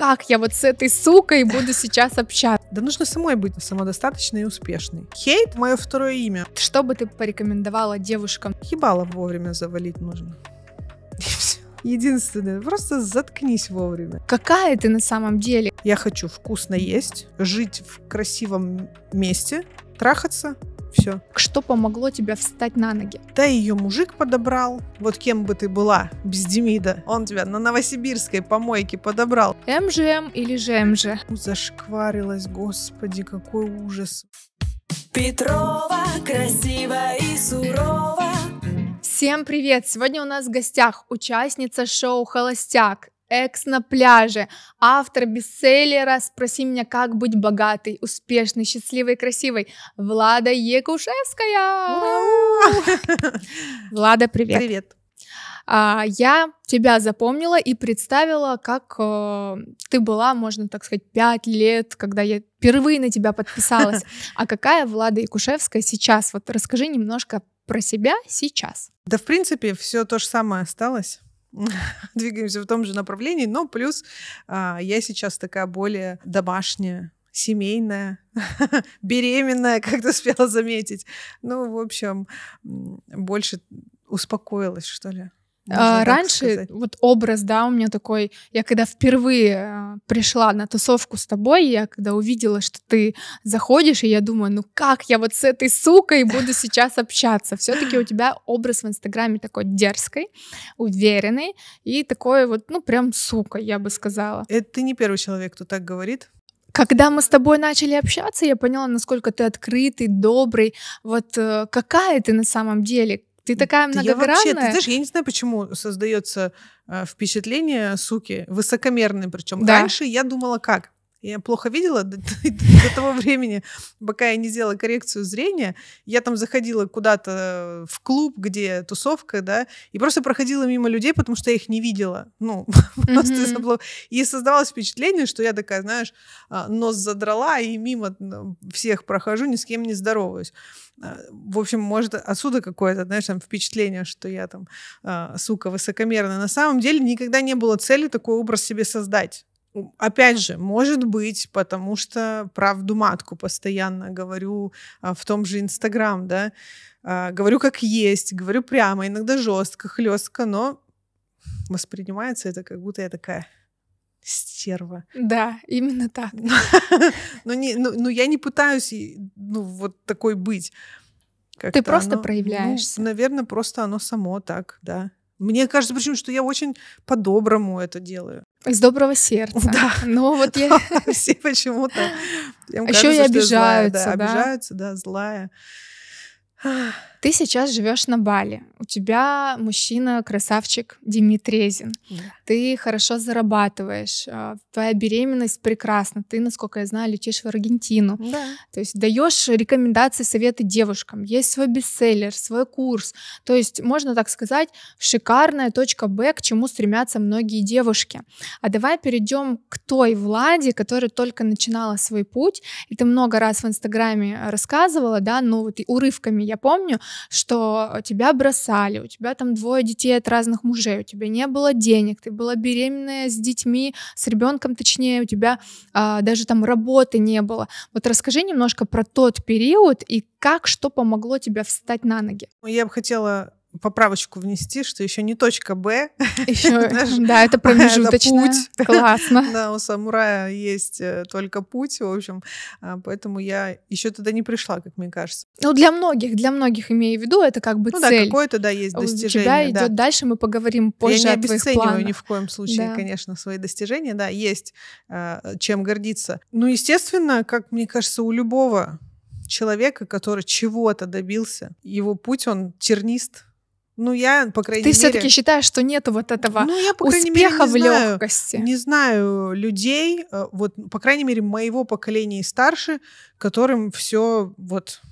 как я вот с этой сукой буду сейчас общаться? Да нужно самой быть самодостаточной и успешной. Хейт — мое второе имя. Что бы ты порекомендовала девушкам? Ебало вовремя завалить нужно. И все. Единственное, просто заткнись вовремя. Какая ты на самом деле? Я хочу вкусно есть, жить в красивом месте, трахаться все. Что помогло тебе встать на ноги? Да ее мужик подобрал. Вот кем бы ты была без Демида? Он тебя на новосибирской помойке подобрал. МЖМ или ЖМЖ? Зашкварилась, господи, какой ужас. Петрова красиво и сурово. Всем привет! Сегодня у нас в гостях участница шоу «Холостяк» экс на пляже, автор бестселлера «Спроси меня, как быть богатой, успешной, счастливой, и красивой» Влада Екушевская. Влада, привет. Привет. А, я тебя запомнила и представила, как э, ты была, можно так сказать, пять лет, когда я впервые на тебя подписалась. А какая Влада Якушевская сейчас? Вот расскажи немножко про себя сейчас. Да, в принципе, все то же самое осталось. двигаемся в том же направлении, но плюс а, я сейчас такая более домашняя, семейная, беременная, как ты успела заметить. Ну, в общем, больше успокоилась, что ли а, раньше сказать. вот образ, да, у меня такой, я когда впервые э, пришла на тусовку с тобой, я когда увидела, что ты заходишь, и я думаю, ну как я вот с этой сукой буду сейчас общаться? Все-таки у тебя образ в Инстаграме такой дерзкой, уверенный и такой вот, ну прям сука, я бы сказала. Это ты не первый человек, кто так говорит. Когда мы с тобой начали общаться, я поняла, насколько ты открытый, добрый. Вот э, какая ты на самом деле, ты такая многогранная. Да я вообще, ты знаешь, я не знаю, почему создается э, впечатление, суки, высокомерное причем. Да. Раньше я думала как? Я плохо видела до, до того времени, пока я не сделала коррекцию зрения. Я там заходила куда-то в клуб, где тусовка, да, и просто проходила мимо людей, потому что я их не видела. Ну, просто mm-hmm. забыла. И создавалось впечатление, что я такая, знаешь, а, нос задрала и мимо ну, всех прохожу, ни с кем не здороваюсь. А, в общем, может, отсюда какое-то, знаешь, там впечатление, что я там, а, сука, высокомерная. На самом деле никогда не было цели такой образ себе создать. Опять же, может быть, потому что правду матку постоянно говорю а, в том же Инстаграм, да, а, говорю как есть, говорю прямо, иногда жестко, хлестко, но воспринимается это как будто я такая стерва. Да, именно так. Но, ну, ну, не, но, ну, но я не пытаюсь ну, вот такой быть. Ты просто оно, проявляешься. Ну, наверное, просто оно само так, да. Мне кажется, причем, что я очень по-доброму это делаю. Из доброго сердца. Да. Но ну, вот я... Все почему-то... А Еще и обижаются, да? Обижаются, да, злая. Ты сейчас живешь на Бали у тебя мужчина красавчик Димитрезин, да. ты хорошо зарабатываешь, а, твоя беременность прекрасна, ты, насколько я знаю, летишь в Аргентину, да. то есть даешь рекомендации, советы девушкам, есть свой бестселлер, свой курс, то есть можно так сказать шикарная точка Б, к чему стремятся многие девушки. А давай перейдем к той Владе, которая только начинала свой путь, и ты много раз в Инстаграме рассказывала, да, ну вот и урывками я помню, что тебя бросали бросали, у тебя там двое детей от разных мужей, у тебя не было денег, ты была беременная с детьми, с ребенком точнее, у тебя а, даже там работы не было. Вот расскажи немножко про тот период и как что помогло тебе встать на ноги. Ну, я бы хотела поправочку внести, что еще не точка Б. да, это промежуточная. путь. Классно. да, у самурая есть э, только путь, в общем, а, поэтому я еще туда не пришла, как мне кажется. Ну, для многих, для многих, имею в виду, это как бы цель. Ну да, какое-то, да, есть достижение. У тебя идет дальше, мы поговорим позже я не о ни в коем случае, конечно, свои достижения, да, есть а, чем гордиться. Ну, естественно, как мне кажется, у любого человека, который чего-то добился, его путь, он тернист, ну, я, по крайней Ты мере... Ты все-таки считаешь, что нет вот этого ну, я, по успеха мере, не в знаю, легкости? Не знаю людей, э, вот, по крайней мере, моего поколения и старше, которым все вот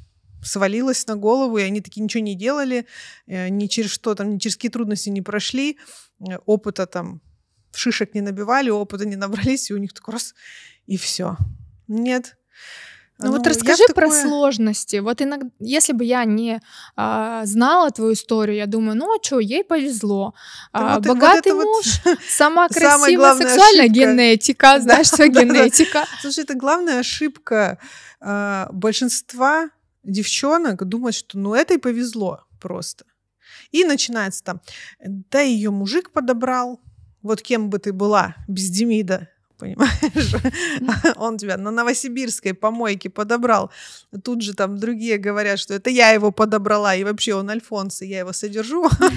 свалилось на голову, и они такие ничего не делали, э, ни через что там, ни через какие трудности не прошли, э, опыта там шишек не набивали, опыта не набрались, и у них такой раз, и все. Нет. Ну, ну вот расскажи такое... про сложности. Вот иногда, если бы я не а, знала твою историю, я думаю, ну а что, ей повезло. а, вот богатый вот муж, вот сама красивая, сексуальная ошибка. генетика, знаешь, что генетика. Слушай, это главная ошибка а, большинства девчонок думать, что ну это и повезло просто. И начинается там, да ее мужик подобрал, вот кем бы ты была без Демида, понимаешь? Он тебя на новосибирской помойке подобрал. Тут же там другие говорят, что это я его подобрала, и вообще он Альфонс, и я его содержу.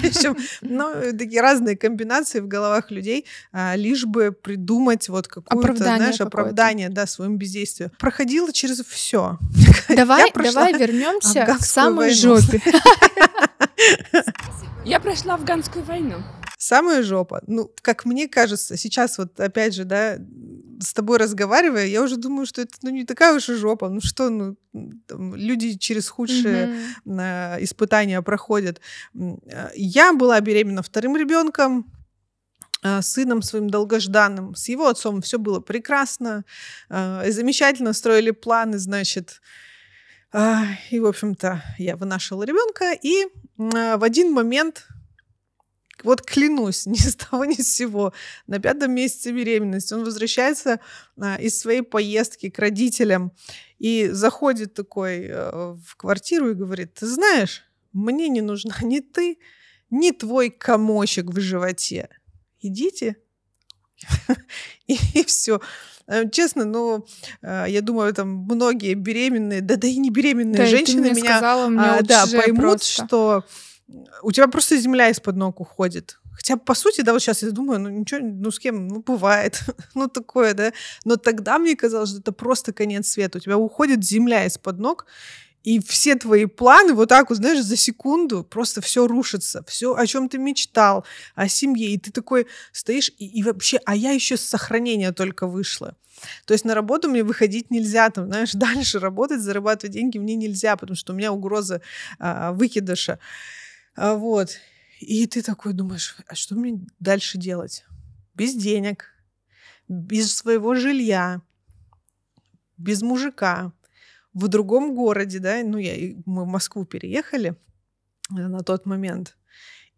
Ну, такие разные комбинации в головах людей, а, лишь бы придумать вот какое-то, знаешь, оправдание, да, своему бездействию. Проходила через все. Давай, давай вернемся к самой жопе. Я прошла афганскую войну самая жопа. Ну, как мне кажется, сейчас вот опять же, да, с тобой разговаривая, я уже думаю, что это ну, не такая уж и жопа. Ну что, ну, там, люди через худшие mm-hmm. испытания проходят. Э, я была беременна вторым ребенком э, сыном своим долгожданным. С его отцом все было прекрасно, э, замечательно строили планы, значит. И, в общем-то, я вынашивала ребенка, и в один момент вот клянусь, ни с того ни с сего, на пятом месяце беременности он возвращается а, из своей поездки к родителям и заходит такой а, в квартиру и говорит, ты знаешь, мне не нужна ни ты, ни твой комочек в животе. Идите. И, и все. Э, честно, ну, э, я думаю, там многие беременные, да да и не беременные да, женщины меня, сказала, меня а, да, поймут, просто. что у тебя просто земля из-под ног уходит. Хотя, по сути, да, вот сейчас я думаю, ну ничего, ну с кем, ну бывает, ну такое, да. Но тогда мне казалось, что это просто конец света. У тебя уходит земля из-под ног, и все твои планы вот так вот, знаешь, за секунду просто все рушится, все, о чем ты мечтал, о семье, и ты такой стоишь, и, и вообще, а я еще с сохранения только вышла. То есть на работу мне выходить нельзя, там, знаешь, дальше работать, зарабатывать деньги мне нельзя, потому что у меня угроза а, выкидыша. А вот. И ты такой думаешь, а что мне дальше делать? Без денег, без своего жилья, без мужика, в другом городе, да, ну, я, мы в Москву переехали на тот момент.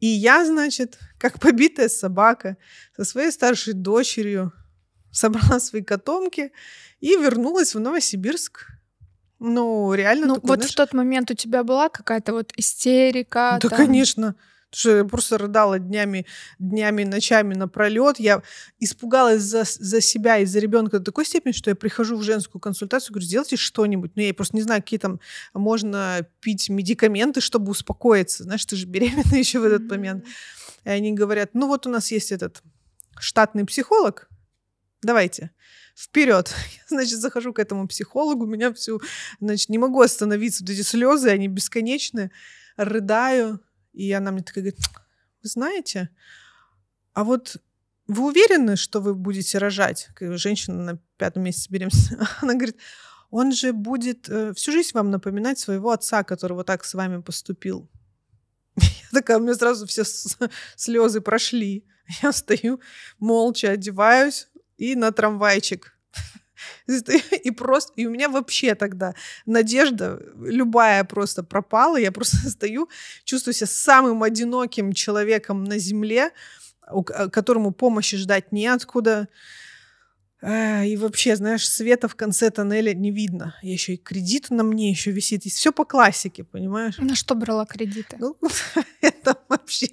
И я, значит, как побитая собака, со своей старшей дочерью собрала свои котомки и вернулась в Новосибирск ну, реально. Ну, такой, вот знаешь... в тот момент у тебя была какая-то вот истерика. Да, там... конечно потому что я просто рыдала днями, днями, ночами напролет. Я испугалась за, за себя и за ребенка до такой степени, что я прихожу в женскую консультацию, говорю, сделайте что-нибудь. Ну, я просто не знаю, какие там можно пить медикаменты, чтобы успокоиться. Знаешь, ты же беременна еще в этот момент. И они говорят, ну вот у нас есть этот штатный психолог, давайте вперед. Я, значит, захожу к этому психологу, меня всю, значит, не могу остановиться. Вот эти слезы, они бесконечные. Рыдаю. И она мне такая говорит, вы знаете, а вот вы уверены, что вы будете рожать? Женщина на пятом месяце беременности. Она говорит, он же будет э, всю жизнь вам напоминать своего отца, который вот так с вами поступил. Я такая, у меня сразу все слезы прошли. Я стою, молча одеваюсь, и на трамвайчик. И просто, и у меня вообще тогда надежда любая просто пропала. Я просто стою, чувствую себя самым одиноким человеком на земле, э, которому помощи ждать неоткуда. откуда а, и вообще, знаешь, света в конце тоннеля не видно. Я еще и кредит на мне еще висит. И все по классике, понимаешь? На что брала кредиты? Ну, это вообще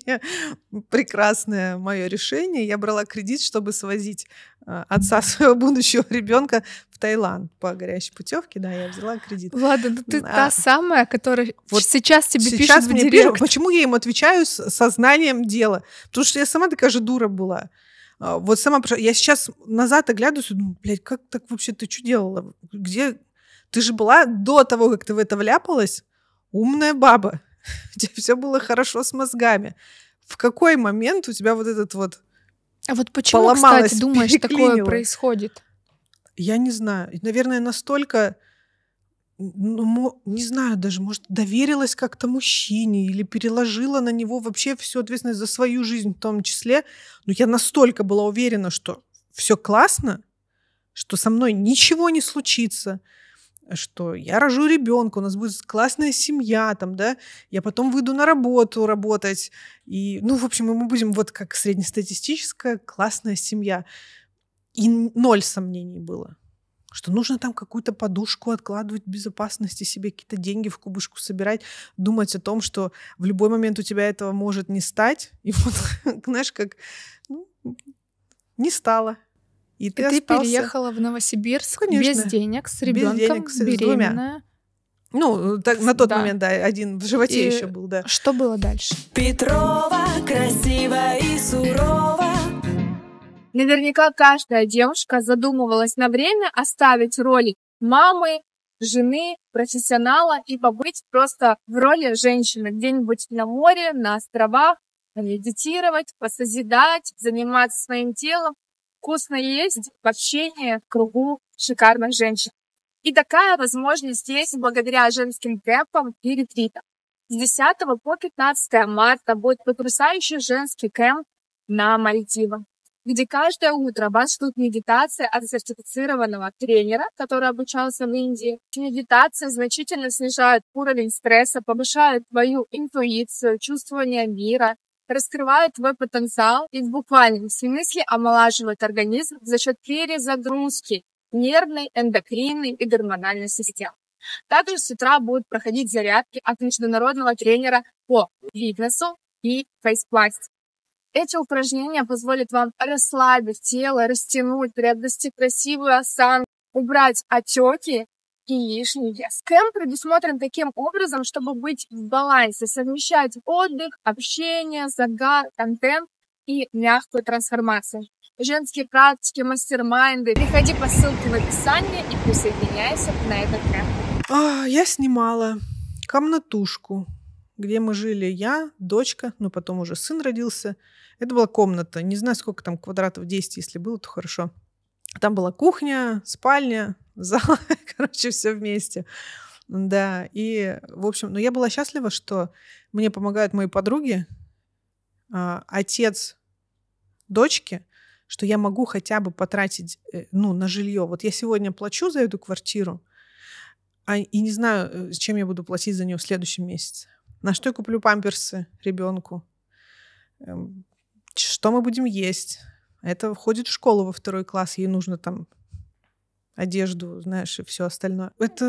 прекрасное мое решение. Я брала кредит, чтобы свозить а, отца своего будущего ребенка в Таиланд по горячей путевке, да, я взяла кредит. Ладно, но ну ты а, та самая, которая вот сейчас тебе сейчас пишет мне в директ. Пишут, почему я им отвечаю с сознанием дела? Потому что я сама такая же дура была. А, вот сама... Я сейчас назад оглядываюсь и думаю, блядь, как так вообще ты что делала? Где... Ты же была до того, как ты в это вляпалась, умная баба. У тебя все было хорошо с мозгами. В какой момент у тебя вот этот вот а вот почему, кстати, думаешь, такое происходит? Я не знаю. Наверное, настолько ну, не знаю даже, может, доверилась как-то мужчине или переложила на него вообще всю ответственность за свою жизнь в том числе. Но я настолько была уверена, что все классно, что со мной ничего не случится, что я рожу ребенка, у нас будет классная семья, там, да, я потом выйду на работу работать, и, ну, в общем, мы будем вот как среднестатистическая классная семья. И ноль сомнений было что нужно там какую-то подушку откладывать безопасности себе, какие-то деньги в кубышку собирать, думать о том, что в любой момент у тебя этого может не стать, и вот, знаешь, как ну, не стало. И ты, и ты переехала в Новосибирск Конечно. без денег, с ребенком, без денег, с, беременная. С Ну, так, на тот да. момент, да, один в животе и еще был, да. Что было дальше? Петрова красиво и сурово Наверняка каждая девушка задумывалась на время оставить роли мамы, жены, профессионала и побыть просто в роли женщины где-нибудь на море, на островах, медитировать, посозидать, заниматься своим телом, вкусно есть в общении в кругу шикарных женщин. И такая возможность есть благодаря женским кэмпам и ретритам. С 10 по 15 марта будет потрясающий женский кэмп на Мальдивах где каждое утро вас ждут медитации от а сертифицированного тренера, который обучался в Индии. Медитации значительно снижают уровень стресса, повышают твою интуицию, чувствование мира, раскрывают твой потенциал и в буквальном смысле омолаживают организм за счет перезагрузки нервной, эндокринной и гормональной системы. Также с утра будут проходить зарядки от международного тренера по фитнесу и фейспластике. Эти упражнения позволят вам расслабить тело, растянуть, приобрести красивую осанку, убрать отеки и лишний вес. Кэмп предусмотрен таким образом, чтобы быть в балансе, совмещать отдых, общение, загар, контент и мягкую трансформацию. Женские практики, мастер-майнды. Переходи по ссылке в описании и присоединяйся на этот кэмп. А, я снимала комнатушку где мы жили я, дочка, ну потом уже сын родился. Это была комната, не знаю, сколько там квадратов, 10, если было, то хорошо. Там была кухня, спальня, зал, короче, все вместе. Да, и, в общем, ну я была счастлива, что мне помогают мои подруги, а, отец дочки, что я могу хотя бы потратить, э, ну, на жилье. Вот я сегодня плачу за эту квартиру, а, и не знаю, с э, чем я буду платить за нее в следующем месяце на что я куплю памперсы ребенку, эм, что мы будем есть. Это входит в школу во второй класс, ей нужно там одежду, знаешь, и все остальное. Это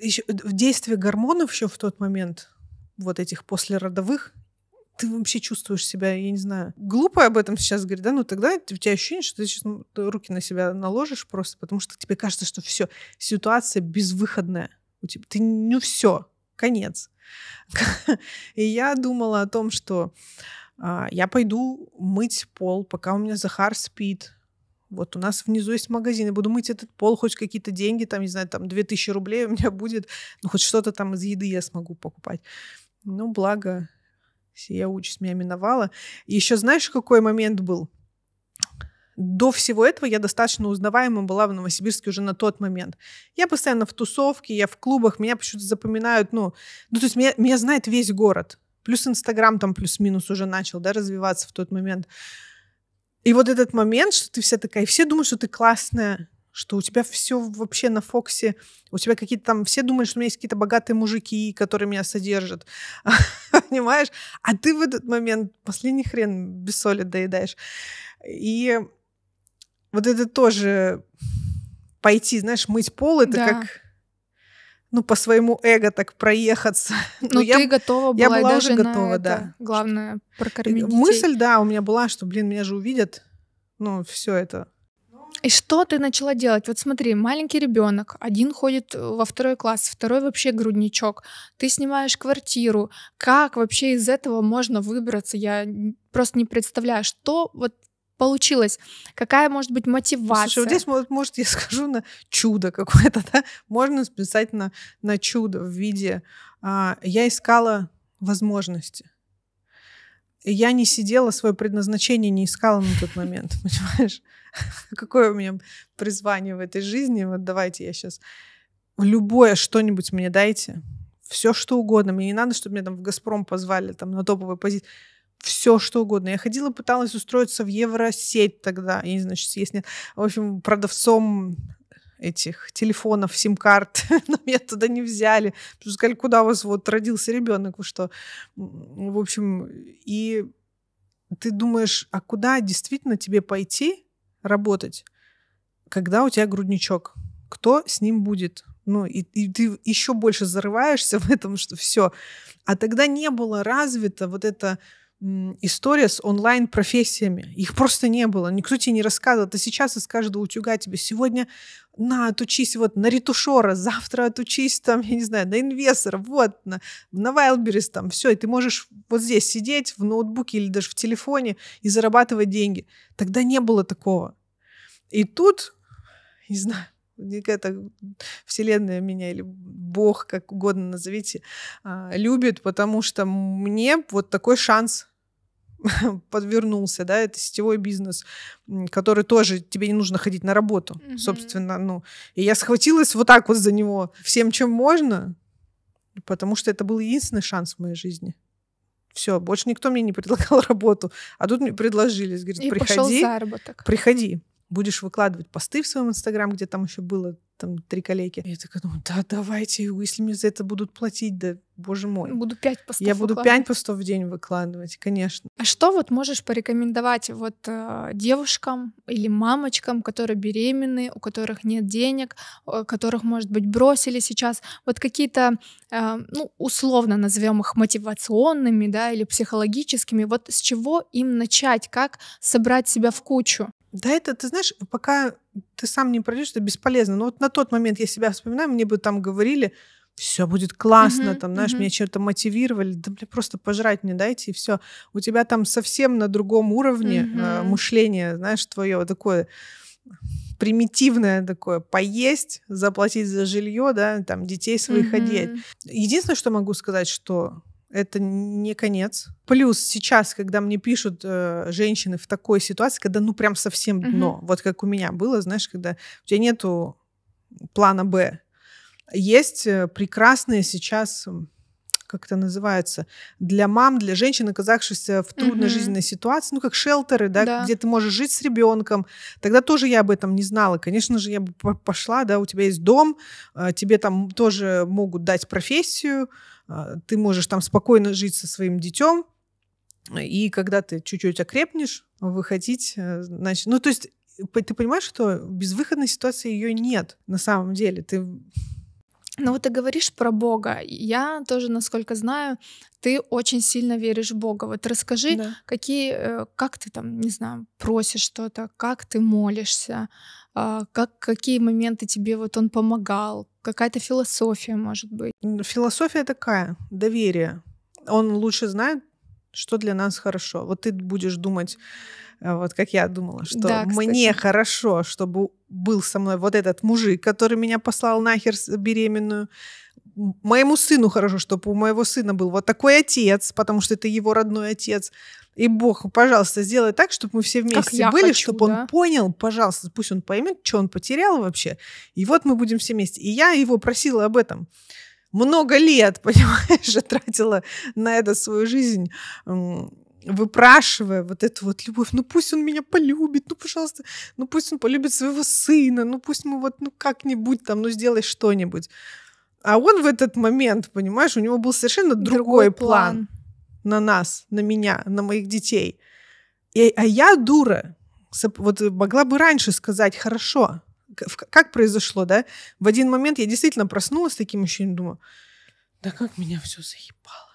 еще действие гормонов еще в тот момент, вот этих послеродовых, ты вообще чувствуешь себя, я не знаю, глупо об этом сейчас говорить, да, ну тогда у тебя ощущение, что ты сейчас ну, руки на себя наложишь просто, потому что тебе кажется, что все, ситуация безвыходная. У тебя, ты, ну все, конец. И я думала о том, что а, я пойду мыть пол, пока у меня Захар спит. Вот у нас внизу есть магазин, я буду мыть этот пол, хоть какие-то деньги, там, не знаю, там 2000 рублей у меня будет, ну, хоть что-то там из еды я смогу покупать. Ну, благо, сия участь меня миновала. И еще знаешь, какой момент был? до всего этого я достаточно узнаваема была в Новосибирске уже на тот момент. Я постоянно в тусовке, я в клубах, меня почему-то запоминают, ну, ну, то есть меня, меня знает весь город. Плюс Инстаграм там плюс-минус уже начал, да, развиваться в тот момент. И вот этот момент, что ты вся такая, все думают, что ты классная, что у тебя все вообще на Фоксе, у тебя какие-то там, все думают, что у меня есть какие-то богатые мужики, которые меня содержат, понимаешь? А ты в этот момент последний хрен без соли доедаешь. И вот это тоже пойти, знаешь, мыть пол, это да. как ну, по своему эго так проехаться. Ну, Но ну, я, ты готова была, я была даже уже готова, на да. Это, главное, прокормить детей. Мысль, да, у меня была, что, блин, меня же увидят, ну, все это. И что ты начала делать? Вот смотри, маленький ребенок, один ходит э, во второй класс, второй вообще грудничок. Ты снимаешь квартиру. Как вообще из этого можно выбраться? Я просто не представляю, что вот получилось, какая может быть мотивация. Слушай, вот здесь, может, я скажу на чудо какое-то, да? Можно списать на, на чудо в виде а, «я искала возможности». Я не сидела, свое предназначение не искала на тот момент, понимаешь? Какое у меня призвание в этой жизни? Вот давайте я сейчас... Любое что-нибудь мне дайте, все что угодно. Мне не надо, чтобы меня там в «Газпром» позвали там, на топовую позицию все что угодно. Я ходила, пыталась устроиться в Евросеть тогда, я не знаю, сейчас есть нет. В общем, продавцом этих телефонов, сим-карт, но меня туда не взяли. Потому сказали, куда у вас вот родился ребенок, вы что? В общем, и ты думаешь, а куда действительно тебе пойти работать, когда у тебя грудничок? Кто с ним будет? Ну, и, и ты еще больше зарываешься в этом, что все. А тогда не было развито вот это история с онлайн-профессиями. Их просто не было. Никто тебе не рассказывал. Ты сейчас из каждого утюга тебе сегодня на, отучись вот на ретушера, завтра отучись там, я не знаю, на инвестора, вот, на, на Wildberries там, все, и ты можешь вот здесь сидеть в ноутбуке или даже в телефоне и зарабатывать деньги. Тогда не было такого. И тут, не знаю, это вселенная меня или Бог, как угодно назовите, а, любит, потому что мне вот такой шанс подвернулся, да, это сетевой бизнес, который тоже тебе не нужно ходить на работу, mm-hmm. собственно, ну, и я схватилась вот так вот за него всем, чем можно, потому что это был единственный шанс в моей жизни. Все, больше никто мне не предлагал работу, а тут мне предложили, говорит, приходи, пошел заработок. приходи будешь выкладывать посты в своем инстаграм, где там еще было там три коллеги. И я такая думаю, да, давайте, если мне за это будут платить, да боже мой. Буду пять постов Я буду пять постов в день выкладывать, конечно. А что вот можешь порекомендовать вот э, девушкам или мамочкам, которые беременны, у которых нет денег, которых, может быть, бросили сейчас, вот какие-то, э, ну, условно назовем их мотивационными, да, или психологическими, вот с чего им начать, как собрать себя в кучу? Да, это, ты знаешь, пока ты сам не пройдешь, это бесполезно. Но вот на тот момент я себя вспоминаю, мне бы там говорили, все будет классно, mm-hmm, там, знаешь, mm-hmm. меня чем-то мотивировали, да, бля, просто пожрать мне дайте, и все. У тебя там совсем на другом уровне mm-hmm. э, мышление, знаешь, твое такое примитивное такое, поесть, заплатить за жилье, да, там, детей своих mm-hmm. одеть. Единственное, что могу сказать, что это не конец. Плюс сейчас, когда мне пишут э, женщины в такой ситуации, когда ну прям совсем дно, mm-hmm. вот как у меня было, знаешь, когда у тебя нету плана Б, есть э, прекрасные сейчас как это называется, для мам, для женщин, оказавшихся в трудной mm-hmm. жизненной ситуации, ну, как шелтеры, да, да, где ты можешь жить с ребенком. Тогда тоже я об этом не знала. Конечно же, я бы пошла, да, у тебя есть дом, а, тебе там тоже могут дать профессию, а, ты можешь там спокойно жить со своим детем. И когда ты чуть-чуть окрепнешь, выходить, э, значит, ну, то есть э, ты понимаешь, что безвыходной ситуации ее нет на самом деле. Ты ну вот ты говоришь про Бога. Я тоже, насколько знаю, ты очень сильно веришь в Бога. Вот расскажи, да. какие, э, как ты там, не знаю, просишь что-то, как ты молишься, а, как, какие моменты тебе вот он помогал, какая-то философия, может быть. Философия такая, доверие. Он лучше знает, что для нас хорошо. Вот ты будешь думать, э, вот как я думала, что да, мне хорошо, чтобы был со мной вот этот мужик, который меня послал нахер беременную. Моему сыну хорошо, чтобы у моего сына был вот такой отец, потому что это его родной отец. И Бог, пожалуйста, сделай так, чтобы мы все вместе как были, хочу, чтобы да? он понял, пожалуйста, пусть он поймет, что он потерял вообще. И вот мы будем все вместе. И я его просила об этом много лет, понимаешь, тратила на это свою жизнь выпрашивая вот эту вот любовь, ну пусть он меня полюбит, ну пожалуйста, ну пусть он полюбит своего сына, ну пусть мы вот, ну как-нибудь там, ну сделай что-нибудь. А он в этот момент, понимаешь, у него был совершенно другой, другой план. план на нас, на меня, на моих детей. И, а я дура, вот могла бы раньше сказать, хорошо, как произошло, да? В один момент я действительно проснулась с таким ощущением, думаю, да как меня все заебало.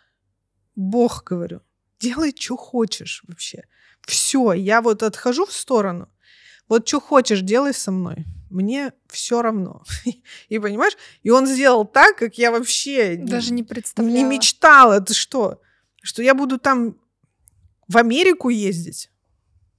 Бог, говорю, делай, что хочешь вообще. Все, я вот отхожу в сторону. Вот что хочешь, делай со мной. Мне все равно. И понимаешь? И он сделал так, как я вообще даже не представляла. Не мечтала. Это что? Что я буду там в Америку ездить?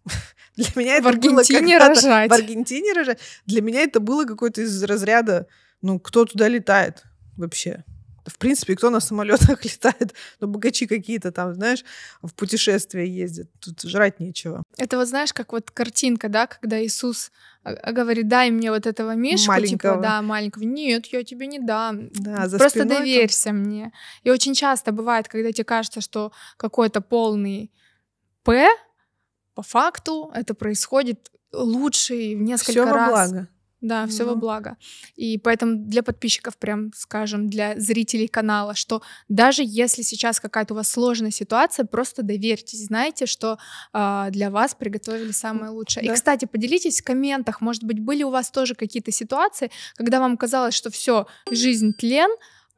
Для меня это в Аргентине было рожать. В Аргентине рожать. Для меня это было какое-то из разряда, ну, кто туда летает вообще? в принципе, кто на самолетах летает, ну, богачи какие-то там, знаешь, в путешествия ездят, тут жрать нечего. Это вот знаешь, как вот картинка, да, когда Иисус а, а, говорит, дай мне вот этого Мишку, типа, маленького. типа, да, маленького, нет, я тебе не дам, да, за просто доверься там... мне. И очень часто бывает, когда тебе кажется, что какой-то полный П, по факту это происходит лучше в несколько Всё раз. Во благо. Да, все во благо. И поэтому для подписчиков, прям скажем, для зрителей канала, что даже если сейчас какая-то у вас сложная ситуация, просто доверьтесь, знайте, что э, для вас приготовили самое лучшее. Да. И, кстати, поделитесь в комментах, может быть, были у вас тоже какие-то ситуации, когда вам казалось, что все, жизнь тлен,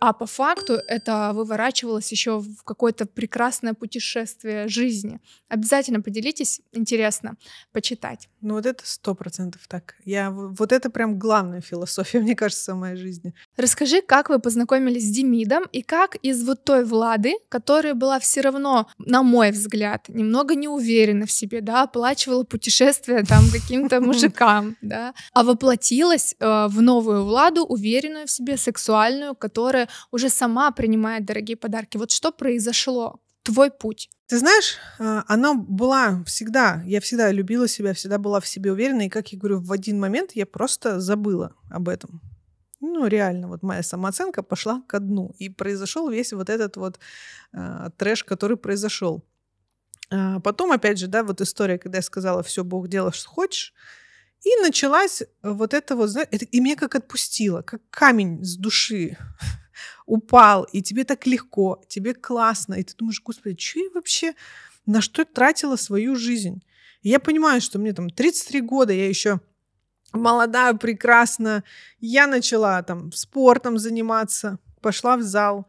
а по факту это выворачивалось еще в какое-то прекрасное путешествие жизни. Обязательно поделитесь, интересно почитать. Ну вот это сто процентов так. Я вот это прям главная философия, мне кажется, в моей жизни. Расскажи, как вы познакомились с Демидом и как из вот той Влады, которая была все равно, на мой взгляд, немного не в себе, да, оплачивала путешествия там каким-то мужикам, да, а воплотилась э, в новую Владу, уверенную в себе, сексуальную, которая уже сама принимает дорогие подарки. Вот что произошло? Твой путь. Ты знаешь, а, она была всегда, я всегда любила себя, всегда была в себе уверена, и, как я говорю, в один момент я просто забыла об этом. Ну, реально, вот моя самооценка пошла ко дну, и произошел весь вот этот вот э, трэш, который произошел. А, потом, опять же, да, вот история, когда я сказала, все, Бог, делай, что хочешь, и началась э, вот это вот, знаете, и меня как отпустило, как камень с души упал, и тебе так легко, тебе классно, и ты думаешь, господи, что я вообще, на что я тратила свою жизнь? И я понимаю, что мне там 33 года, я еще молодая, прекрасна. Я начала там спортом заниматься, пошла в зал,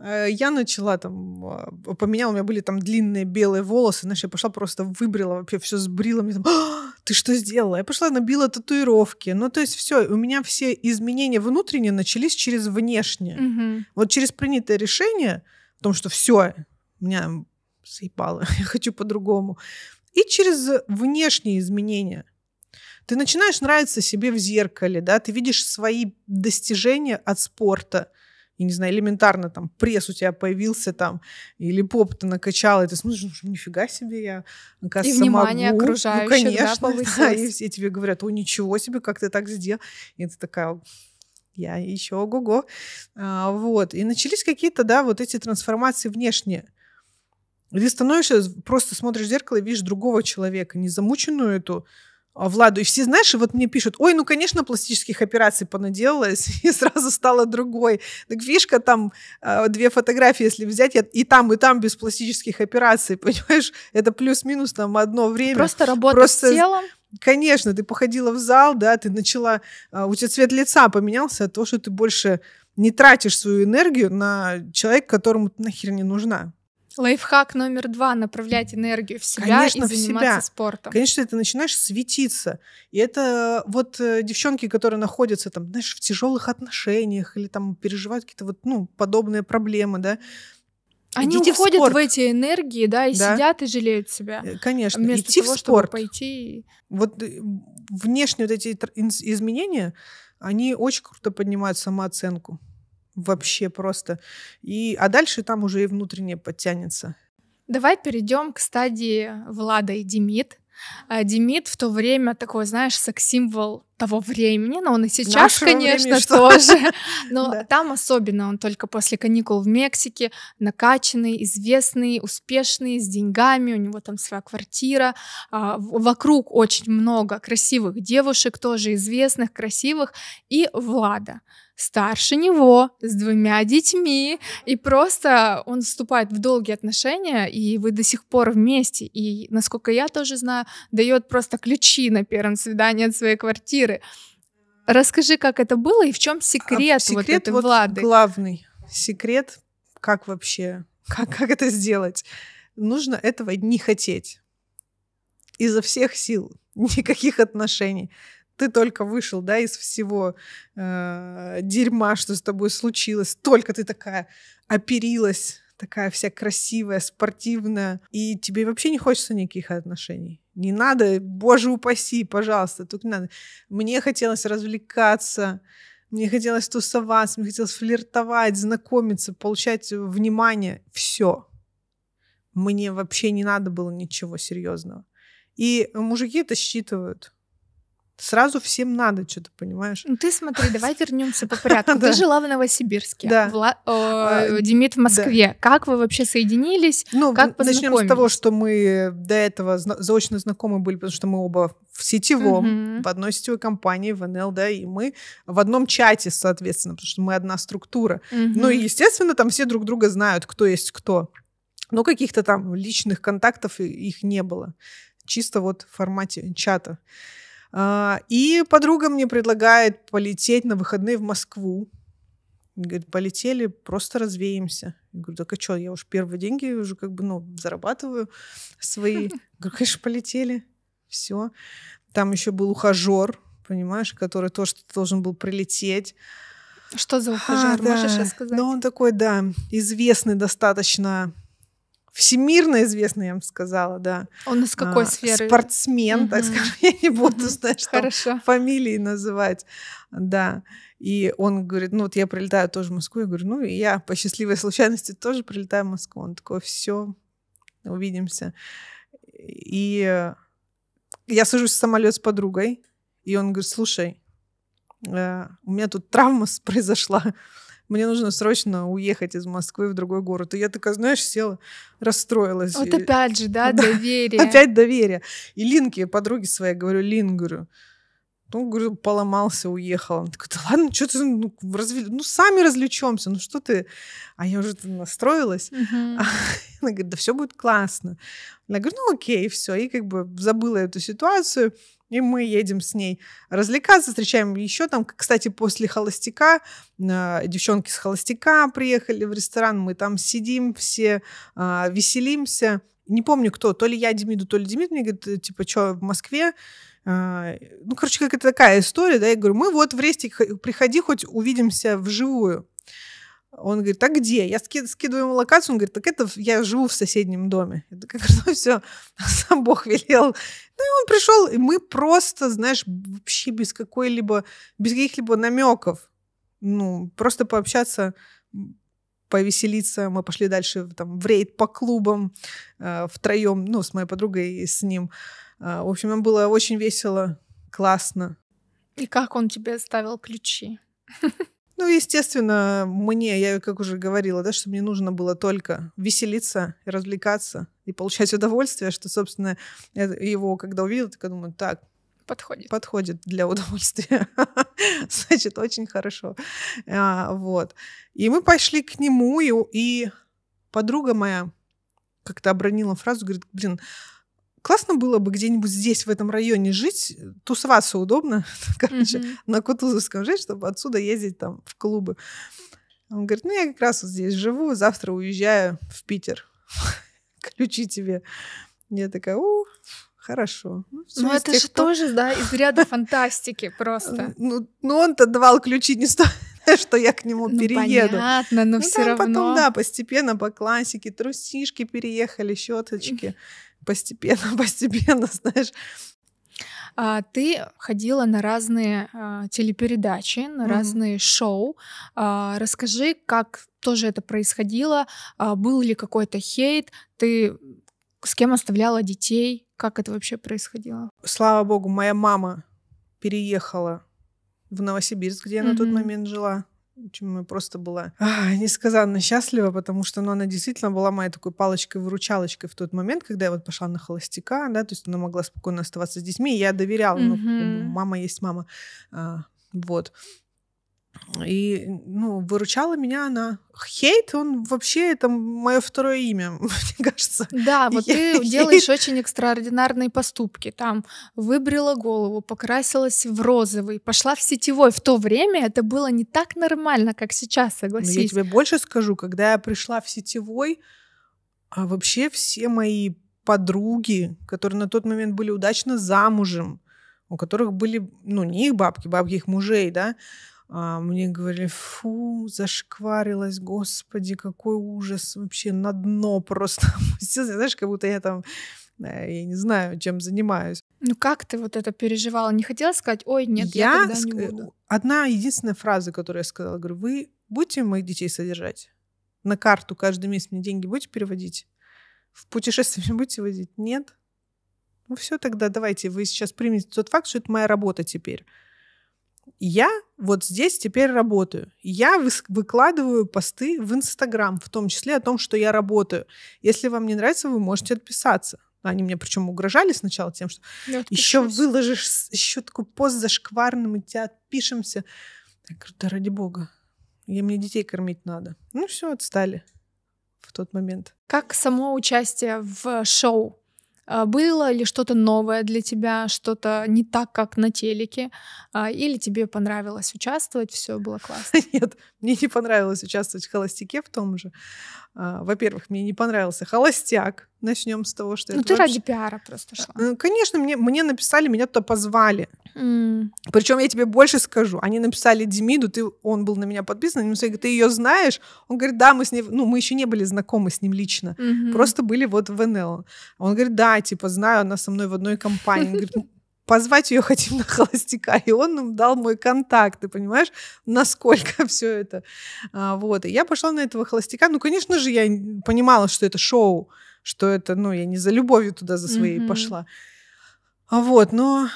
Э, я начала там, а, поменяла, у меня были там длинные белые волосы, знаешь, я пошла просто выбрила вообще все сбрила, мне там, «А, ты что сделала? Я пошла набила татуировки, ну то есть все, у меня все изменения внутренние начались через внешнее, угу. вот через принятое решение о том, что все, меня съебало, я хочу по-другому, и через внешние изменения. Ты начинаешь нравиться себе в зеркале, да, ты видишь свои достижения от спорта, я не знаю, элементарно там пресс у тебя появился там, или поп ты накачала, и ты смотришь, ну нифига себе, я, оказывается, И внимание могу. Ну, окружающих, ну, конечно, да, да, и все тебе говорят, о, ничего себе, как ты так сделал. И ты такая, я еще ого-го. А, вот. И начались какие-то, да, вот эти трансформации внешние. Ты становишься, просто смотришь в зеркало и видишь другого человека, не замученную эту а, Владу. И все, знаешь, вот мне пишут, ой, ну, конечно, пластических операций понаделалась, и сразу стала другой. Так фишка там, а, две фотографии, если взять, и там, и там без пластических операций, понимаешь? Это плюс-минус там одно время. Просто работа Просто... с телом. Конечно, ты походила в зал, да, ты начала, а, у тебя цвет лица поменялся, то, что ты больше не тратишь свою энергию на человека, которому ты нахер не нужна. Лайфхак номер два — направлять энергию в себя Конечно, и заниматься в себя. спортом. Конечно, ты начинаешь светиться. И это вот э, девчонки, которые находятся там, знаешь, в тяжелых отношениях или там переживают какие-то вот, ну, подобные проблемы, да, они Идите уходят в, спорт. в эти энергии, да, и да. сидят и жалеют себя. Э, конечно. Вместо Идти того, в спорт. чтобы пойти. Вот э, внешние вот эти изменения, они очень круто поднимают самооценку вообще просто. И, а дальше там уже и внутреннее подтянется. Давай перейдем к стадии Влада и Демид. А, Демид в то время такой, знаешь, секс-символ того времени, но он и сейчас, Нашего конечно, времени, тоже. Но да. там особенно он только после каникул в Мексике, накачанный, известный, успешный, с деньгами, у него там своя квартира. А, вокруг очень много красивых девушек, тоже известных, красивых, и Влада старше него, с двумя детьми, и просто он вступает в долгие отношения, и вы до сих пор вместе, и, насколько я тоже знаю, дает просто ключи на первом свидании от своей квартиры. Расскажи, как это было и в чем секрет, а, секрет вот этой вот Влады? Главный секрет, как вообще, как, как это сделать? Нужно этого не хотеть изо всех сил, никаких отношений ты только вышел, да, из всего э, дерьма, что с тобой случилось, только ты такая оперилась, такая вся красивая, спортивная, и тебе вообще не хочется никаких отношений. Не надо, боже упаси, пожалуйста, тут не надо. Мне хотелось развлекаться, мне хотелось тусоваться, мне хотелось флиртовать, знакомиться, получать внимание, все. Мне вообще не надо было ничего серьезного. И мужики это считывают сразу всем надо что-то, понимаешь? Ну ты смотри, давай вернемся по порядку. Ты жила в Новосибирске, а, э, Демид в Москве. Как вы вообще соединились? Ну, начнем с того, что мы до этого заочно знакомы были, потому что мы оба в сетевом, в одной сетевой компании, в НЛ, да, и мы в одном чате, соответственно, потому что мы одна структура. Ну и, естественно, там все друг друга знают, кто есть кто. Но каких-то там личных контактов их не было. Чисто вот в формате чата. А, и подруга мне предлагает полететь на выходные в Москву. Говорит, полетели, просто развеемся. Я говорю, так а что, я уже первые деньги уже как бы, ну, зарабатываю свои. говорю, конечно, полетели. Все. Там еще был ухажер, понимаешь, который тоже должен был прилететь. Что за ухажер, а, можешь да. сказать? Да, ну, он такой, да, известный достаточно всемирно известный, я бы сказала, да. Он из какой а, сферы? Спортсмен, угу. так скажем, я не буду, знаешь, Хорошо. фамилии называть, да. И он говорит, ну вот я прилетаю тоже в Москву, я говорю, ну и я по счастливой случайности тоже прилетаю в Москву. Он такой, все, увидимся. И я сажусь в самолет с подругой, и он говорит, слушай, э, у меня тут травма произошла мне нужно срочно уехать из Москвы в другой город. И я такая, знаешь, села, расстроилась. Вот опять же, да, доверие. Опять доверие. И Линке, подруге своей, говорю, Лин, говорю, ну, говорю, поломался, уехал. Он такой, да ладно, что ты, ну, разве... ну, сами развлечемся, ну, что ты? А я уже настроилась. Uh-huh. она говорит, да все будет классно. Я говорю, ну, окей, все. И как бы забыла эту ситуацию. И мы едем с ней развлекаться, встречаем еще там, кстати, после холостяка, э, девчонки с холостяка приехали в ресторан, мы там сидим все, а, веселимся. Не помню кто, то ли я Демиду, то ли Демид мне говорит, типа, что, в Москве? А, ну, короче, как это такая история, да, я говорю, мы вот в рестик, приходи хоть увидимся вживую. Он говорит, а где? Я скидываю ему локацию, он говорит, так это я живу в соседнем доме. Это как раз все, сам Бог велел. Ну и он пришел, и мы просто, знаешь, вообще без какой-либо, без каких-либо намеков, ну, просто пообщаться, повеселиться. Мы пошли дальше там, в рейд по клубам э, втроем, ну, с моей подругой и с ним. Э, а, в общем, нам было очень весело, классно. И как он тебе оставил ключи? Ну, естественно, мне, я как уже говорила, да, что мне нужно было только веселиться, развлекаться и получать удовольствие, что, собственно, его, когда увидела, так думаю, так, подходит. Подходит для удовольствия. Значит, очень хорошо. А, вот. И мы пошли к нему, и, и подруга моя как-то обронила фразу, говорит, блин, классно было бы где-нибудь здесь, в этом районе жить, э, тусоваться удобно, короче, mm-hmm. на Кутузовском жить, чтобы отсюда ездить там в клубы. Он говорит, ну я как раз вот здесь живу, завтра уезжаю в Питер. Ключи тебе. Я такая, ух, хорошо. Ну, ну это же тоже, да, из ряда фантастики просто. Э, ну, ну, он-то давал ключи не сто что я к нему ну, перееду. Понятно, но все равно. Потом, да, постепенно по классике трусишки переехали, щеточки постепенно, постепенно, знаешь. А, ты ходила на разные а, телепередачи, на mm разные шоу. А, расскажи, как тоже это происходило, был ли какой-то хейт, ты с кем оставляла детей, как это вообще происходило? Слава богу, моя мама переехала в Новосибирск, где я mm на тот момент жила чем я просто была а, несказанно счастлива, потому что ну, она действительно была моей такой палочкой-выручалочкой в тот момент, когда я вот пошла на холостяка, да, то есть она могла спокойно оставаться с детьми, и я доверяла, mm-hmm. ну, мама есть мама, а, вот. И, ну, выручала меня она. Хейт, он вообще, это мое второе имя, мне кажется. Да, вот я, ты хейт. делаешь очень экстраординарные поступки. Там выбрила голову, покрасилась в розовый, пошла в сетевой. В то время это было не так нормально, как сейчас, ну, согласись. Но я тебе больше скажу, когда я пришла в сетевой, а вообще все мои подруги, которые на тот момент были удачно замужем, у которых были, ну, не их бабки, бабки их мужей, да, а мне говорили, фу, зашкварилась, господи, какой ужас, вообще на дно просто. Знаешь, как будто я там, э, я не знаю, чем занимаюсь. Ну как ты вот это переживала? Не хотела сказать, ой, нет, я, я тогда ск... не э, буду. Одна единственная фраза, которую я сказала, говорю, вы будете моих детей содержать? На карту каждый месяц мне деньги будете переводить? В путешествие меня будете возить? Нет. Ну все, тогда давайте, вы сейчас примете тот факт, что это моя работа теперь я вот здесь теперь работаю. Я выкладываю посты в Инстаграм, в том числе о том, что я работаю. Если вам не нравится, вы можете отписаться. Они мне причем угрожали сначала тем, что ну, еще выложишь еще такой пост зашкварным, и тебя отпишемся. Я говорю, да ради бога, я, мне детей кормить надо. Ну все, отстали в тот момент. Как само участие в шоу? А, было ли что-то новое для тебя, что-то не так, как на телеке? А, или тебе понравилось участвовать, все было классно? Нет, мне не понравилось участвовать в «Холостяке» в том же. А, во-первых, мне не понравился «Холостяк», Начнем с того, что ну, ты вообще... ради пиара просто шла. Э, конечно, мне, мне написали, меня туда позвали. Mm. Причем я тебе больше скажу. Они написали Демиду, ты, он был на меня подписан, они говорят, ты ее знаешь? Он говорит, да, мы с ним, ну, мы еще не были знакомы с ним лично, mm-hmm. просто были вот в НЛ. Он говорит, да, типа, знаю, она со мной в одной компании. Он говорит, «Ну, позвать ее хотим на холостяка, и он нам дал мой контакт, ты понимаешь, насколько все это. А, вот, и я пошла на этого холостяка, ну, конечно же, я понимала, что это шоу, что это, ну, я не за любовью туда за своей mm-hmm. пошла. А вот, но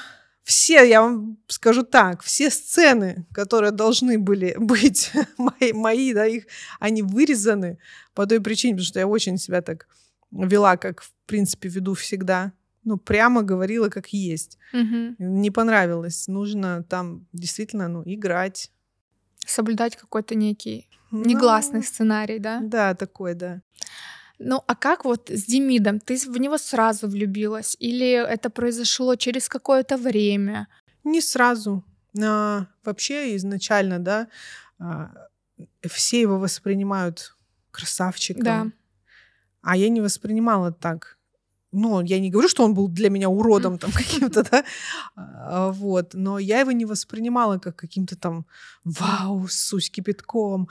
все, я вам скажу так, все сцены, которые должны были быть мои, мои, да, их, они вырезаны по той причине, потому что я очень себя так вела, как в принципе веду всегда. Ну, прямо говорила, как есть. Угу. Не понравилось. Нужно там действительно, ну, играть. Соблюдать какой-то некий ну, негласный сценарий, да? Да, такой, да. Ну, а как вот с Демидом? Ты в него сразу влюбилась? Или это произошло через какое-то время? Не сразу. А, вообще изначально, да, а, все его воспринимают красавчиком. Да. А я не воспринимала так. Ну, я не говорю, что он был для меня уродом там каким-то, да, а, вот, но я его не воспринимала как каким-то там вау, сусь кипятком,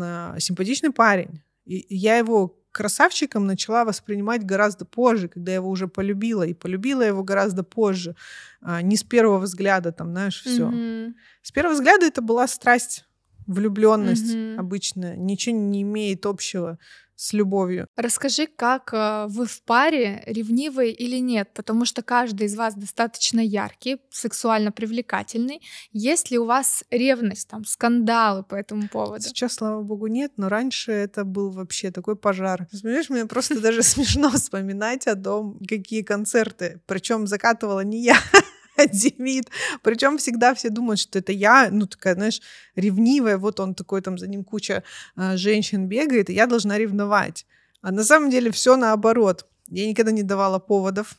а, симпатичный парень. И я его красавчиком начала воспринимать гораздо позже, когда я его уже полюбила. И полюбила его гораздо позже. А, не с первого взгляда, там, знаешь, все. Mm-hmm. С первого взгляда это была страсть влюбленность угу. обычно ничего не имеет общего с любовью. Расскажи, как э, вы в паре, ревнивые или нет, потому что каждый из вас достаточно яркий, сексуально привлекательный. Есть ли у вас ревность, там, скандалы по этому поводу? Сейчас, слава богу, нет, но раньше это был вообще такой пожар. Понимаешь, мне просто даже смешно вспоминать о том, какие концерты, причем закатывала не я. Демид. Причем всегда все думают, что это я, ну такая, знаешь, ревнивая, вот он такой, там за ним куча э, женщин бегает, и я должна ревновать. А на самом деле все наоборот. Я никогда не давала поводов,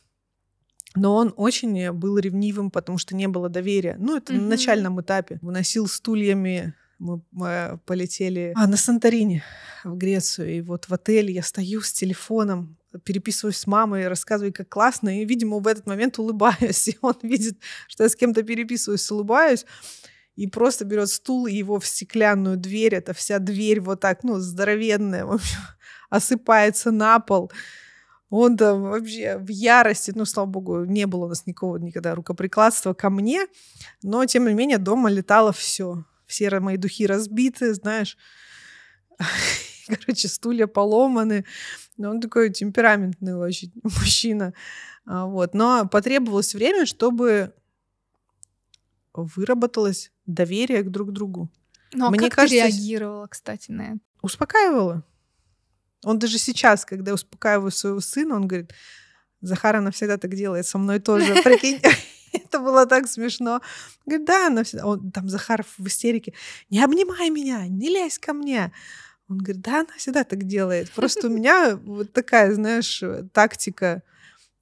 но он очень был ревнивым, потому что не было доверия. Ну, это mm-hmm. на начальном этапе. Выносил стульями мы, мы полетели а, на Санторини в Грецию. И вот в отеле я стою с телефоном, переписываюсь с мамой, рассказываю, как классно, и, видимо, в этот момент улыбаюсь, и он видит, что я с кем-то переписываюсь, улыбаюсь, и просто берет стул и его в стеклянную дверь, это вся дверь вот так, ну, здоровенная, в осыпается на пол. Он там вообще в ярости, ну, слава богу, не было у нас никого никогда рукоприкладства ко мне, но, тем не менее, дома летало все. Все мои духи разбиты, знаешь, короче, стулья поломаны. Но ну, он такой темпераментный очень мужчина. А, вот. Но потребовалось время, чтобы выработалось доверие к друг другу. Ну, а Мне как кажется, ты реагировала, кстати, на это? Успокаивала. Он даже сейчас, когда успокаиваю своего сына, он говорит, Захар, она всегда так делает со мной тоже, прикинь. Это было так смешно. Говорит, да, она всегда... Он, там Захаров в истерике. Не обнимай меня, не лезь ко мне. Он говорит, да, она всегда так делает. Просто у меня вот такая, знаешь, э, тактика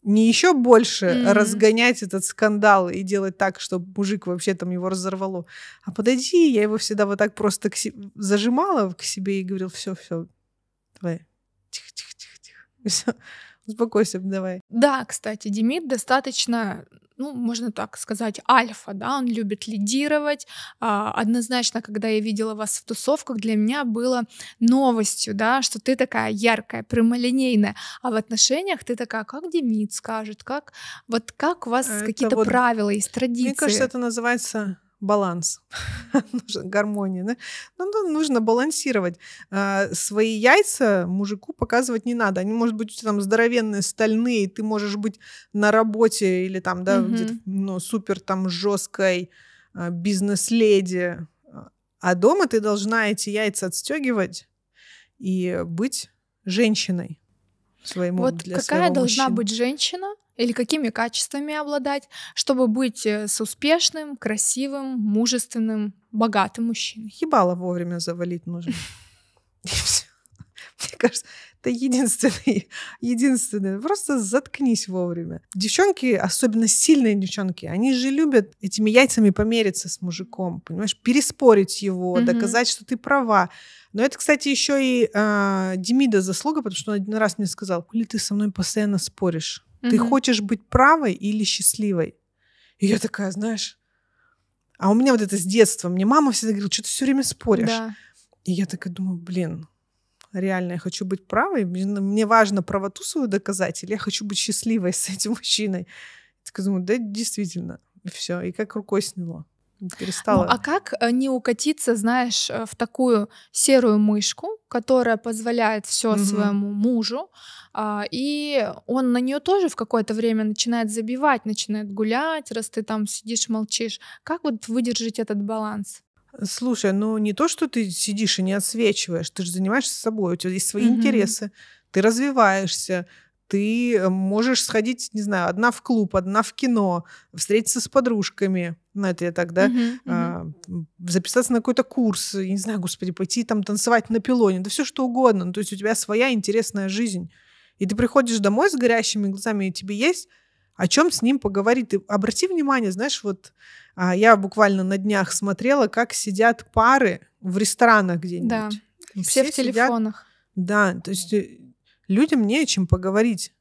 не еще больше mm-hmm. разгонять этот скандал и делать так, чтобы мужик вообще там его разорвало, а подойди, я его всегда вот так просто к се- зажимала к себе и говорил, все, все, давай, тихо, тихо, тихо, тихо, Успокойся, давай. Да, кстати, Демид достаточно ну, можно так сказать, альфа, да, он любит лидировать. А, однозначно, когда я видела вас в тусовках, для меня было новостью, да, что ты такая яркая, прямолинейная, а в отношениях ты такая, как Демид скажет, как, вот как у вас какие-то вот, правила есть, традиции. Мне кажется, это называется баланс, гармония, да? Но ну, ну, нужно балансировать. А, свои яйца мужику показывать не надо. Они, может быть, у тебя там здоровенные, стальные, ты можешь быть на работе или там, да, mm-hmm. где-то, ну, супер там жесткой а, бизнес-леди. А дома ты должна эти яйца отстегивать и быть женщиной своему вот для своего Вот какая должна мужчины. быть женщина, или какими качествами обладать, чтобы быть э, с успешным, красивым, мужественным, богатым мужчиной. Ебало вовремя завалить нужно. Мне кажется, это единственный, единственный. Просто заткнись вовремя. Девчонки, особенно сильные девчонки, они же любят этими яйцами помериться с мужиком, понимаешь, переспорить его, mm-hmm. доказать, что ты права. Но это, кстати, еще и э, Демида заслуга, потому что он один раз мне сказал, "Коли ты со мной постоянно споришь, ты хочешь быть правой или счастливой? И я такая, знаешь, а у меня вот это с детства. Мне мама всегда говорила, что ты все время споришь. Да. И я такая думаю, блин, реально я хочу быть правой. Мне важно правоту свою доказать, или я хочу быть счастливой с этим мужчиной. Я такая думаю, да, действительно. И все. И как рукой сняло перестала. Ну, а как э, не укатиться, знаешь, э, в такую серую мышку, которая позволяет все угу. своему мужу, а, и он на нее тоже в какое-то время начинает забивать, начинает гулять, раз ты там сидишь, молчишь. Как вот выдержать этот баланс? Слушай, ну не то, что ты сидишь и не отсвечиваешь, ты же занимаешься собой, у тебя есть свои угу. интересы, ты развиваешься, ты э, можешь сходить, не знаю, одна в клуб, одна в кино, встретиться с подружками, ну это я так, да, uh-huh, uh-huh. записаться на какой-то курс, я не знаю, господи, пойти там танцевать на пилоне, да все что угодно, ну, то есть у тебя своя интересная жизнь, и ты приходишь домой с горящими глазами, и тебе есть о чем с ним поговорить. Ты обрати внимание, знаешь, вот а, я буквально на днях смотрела, как сидят пары в ресторанах где-нибудь. Да, все, все в телефонах. Сидят, да, то есть э, людям не о чем поговорить.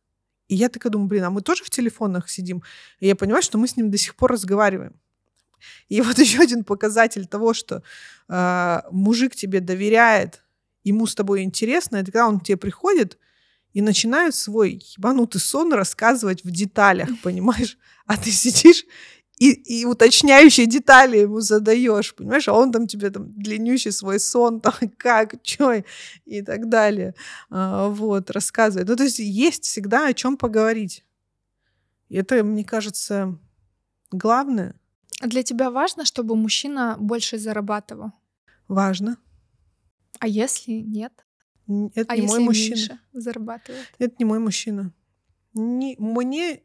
И я такая думаю, блин, а мы тоже в телефонах сидим. И я понимаю, что мы с ним до сих пор разговариваем. И вот еще один показатель того, что э, мужик тебе доверяет, ему с тобой интересно, это когда он к тебе приходит и начинает свой ебанутый сон рассказывать в деталях, понимаешь? А ты сидишь и, и уточняющие детали ему задаешь, понимаешь, а он там тебе там длиннющий свой сон, там, как, чё, и так далее, а, вот, рассказывает. Ну, то есть есть всегда о чем поговорить. И это, мне кажется, главное — для тебя важно, чтобы мужчина больше зарабатывал? Важно. А если нет? Это а не если мой мужчина. Меньше зарабатывает? Это не мой мужчина. Не, мне,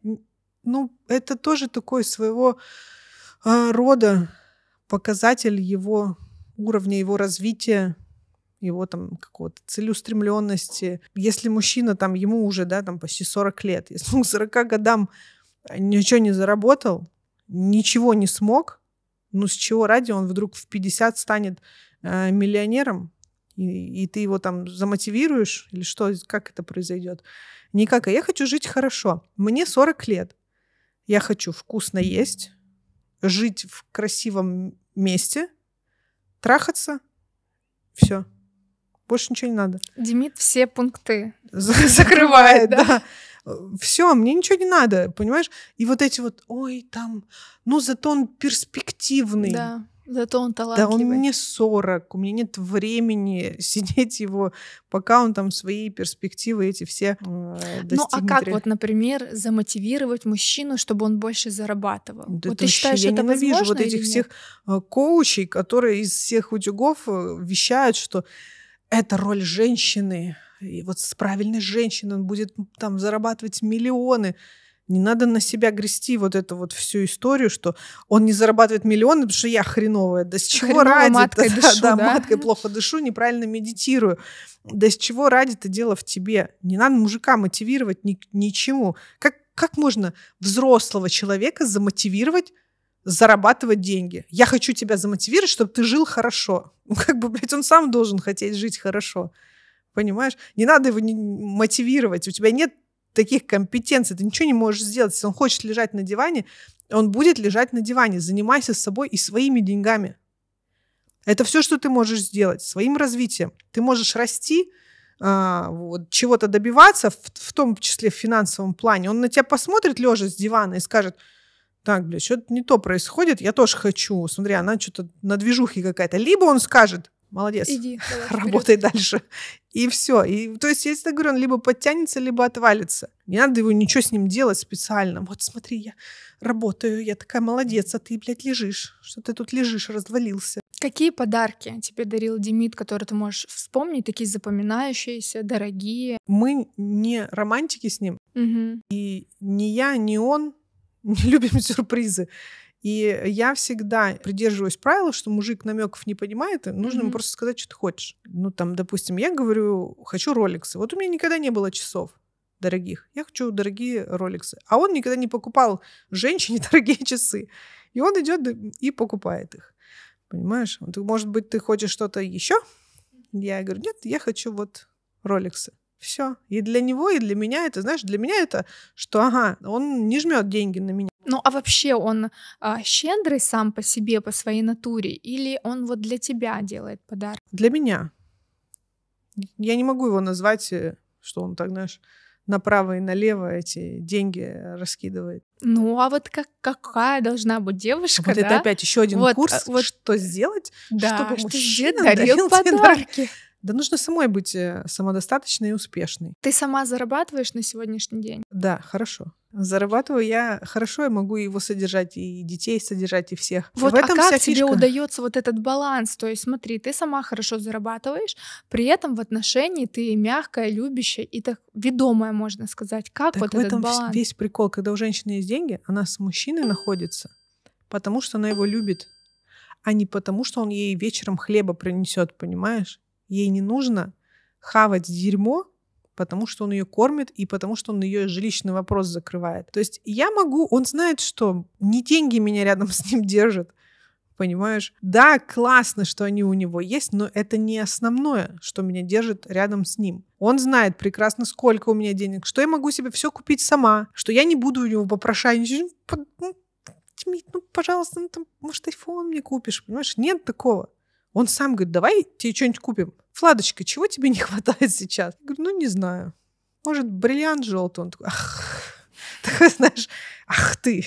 ну, это тоже такой своего э, рода показатель его уровня, его развития, его там какого-то целеустремленности. Если мужчина там, ему уже, да, там почти 40 лет, если он 40 годам ничего не заработал, ничего не смог, ну с чего ради он вдруг в 50 станет э, миллионером, и, и ты его там замотивируешь, или что, как это произойдет? Никак. А я хочу жить хорошо. Мне 40 лет. Я хочу вкусно есть, жить в красивом месте, трахаться, все. Больше ничего не надо. Демид все пункты закрывает, да все, мне ничего не надо, понимаешь? И вот эти вот, ой, там, ну зато он перспективный. Да. Зато он талантливый. Да, он мне 40, у меня нет времени сидеть его, пока он там свои перспективы эти все э, достигнет. Ну а как вот, например, замотивировать мужчину, чтобы он больше зарабатывал? Да вот ты считаешь, я это ненавижу возможно вот этих всех э, коучей, которые из всех утюгов э, вещают, что это роль женщины — и вот с правильной женщиной он будет там зарабатывать миллионы. Не надо на себя грести вот эту вот всю историю, что он не зарабатывает миллионы, потому что я хреновая. Да с чего Хреново ради? Маткой да, дышу, да, да, маткой плохо дышу, неправильно медитирую. Да с чего ради это дело в тебе? Не надо мужика мотивировать ни, ничему. Как, как можно взрослого человека замотивировать зарабатывать деньги. Я хочу тебя замотивировать, чтобы ты жил хорошо. Ну, как бы, блядь, он сам должен хотеть жить хорошо. Понимаешь? Не надо его не мотивировать. У тебя нет таких компетенций. Ты ничего не можешь сделать. Если он хочет лежать на диване, он будет лежать на диване. Занимайся собой и своими деньгами. Это все, что ты можешь сделать своим развитием. Ты можешь расти, а, вот, чего-то добиваться, в, в том числе в финансовом плане. Он на тебя посмотрит лежа с дивана и скажет, так, блядь, что-то не то происходит, я тоже хочу. Смотри, она что-то на движухе какая-то. Либо он скажет, молодец, Иди, давай, работай вперед. дальше. И все. И, то есть, я всегда говорю, он либо подтянется, либо отвалится. Не надо его ничего с ним делать специально. Вот смотри, я работаю, я такая молодец, а ты, блядь, лежишь. Что ты тут лежишь, развалился. Какие подарки тебе дарил Демид, которые ты можешь вспомнить, такие запоминающиеся, дорогие? Мы не романтики с ним. Угу. И ни я, ни он не любим сюрпризы. И я всегда придерживаюсь правила, что мужик намеков не понимает, нужно mm-hmm. ему просто сказать, что ты хочешь. Ну, там, допустим, я говорю, хочу роликсы. Вот у меня никогда не было часов дорогих. Я хочу дорогие роликсы. А он никогда не покупал женщине дорогие часы. И он идет и покупает их. Понимаешь? Ты, может быть, ты хочешь что-то еще? Я говорю, нет, я хочу вот роликсы. Все. И для него, и для меня это, знаешь, для меня это, что, ага, он не жмет деньги на меня. Ну а вообще он а, щедрый сам по себе, по своей натуре, или он вот для тебя делает подарок? Для меня. Я не могу его назвать, э, что он так, знаешь, направо и налево эти деньги раскидывает. Ну, а вот как, какая должна быть девушка, вот да? это опять еще один вот, а, курс, вот, что сделать, да, чтобы мужчина дарил, подарки. Тебе да нужно самой быть э, самодостаточной и успешной. Ты сама зарабатываешь на сегодняшний день? Да, хорошо. Зарабатываю я хорошо, я могу его содержать, и детей содержать, и всех. Вот, в а этом а как вся тебе фишка. удается вот этот баланс? То есть смотри, ты сама хорошо зарабатываешь, при этом в отношении ты мягкая, любящая и так ведомая, можно сказать. Как так вот в этот этом баланс? весь прикол. Когда у женщины есть деньги, она с мужчиной находится, потому что она его любит, а не потому, что он ей вечером хлеба принесет, понимаешь? Ей не нужно хавать дерьмо, потому что он ее кормит и потому что он ее жилищный вопрос закрывает. То есть я могу, он знает, что не деньги меня рядом с ним держат, понимаешь? Да, классно, что они у него есть, но это не основное, что меня держит рядом с ним. Он знает прекрасно, сколько у меня денег, что я могу себе все купить сама, что я не буду у него попрошайничать. Ну, ну, пожалуйста, ну, там, может, айфон мне купишь, понимаешь? Нет такого. Он сам говорит, давай тебе что-нибудь купим. Владочка, чего тебе не хватает сейчас? Я говорю, ну не знаю. Может, бриллиант желтый? Он такой, ах, такой, знаешь, ах ты.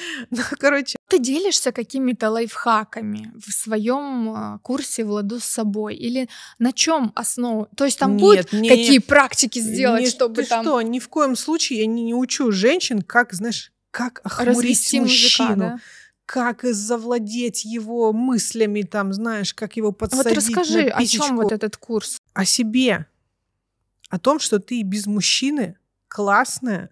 ну, короче. Ты делишься какими-то лайфхаками в своем а, курсе в ладу с собой? Или на чем основу? То есть там Нет, будут не, какие практики сделать, не, чтобы ты там... что, ни в коем случае я не, не учу женщин, как, знаешь, как охмурить Развести мужчину. Мужика, да? как завладеть его мыслями, там, знаешь, как его а подсадить Вот расскажи, на писечку. о чем вот этот курс? О себе. О том, что ты без мужчины классная,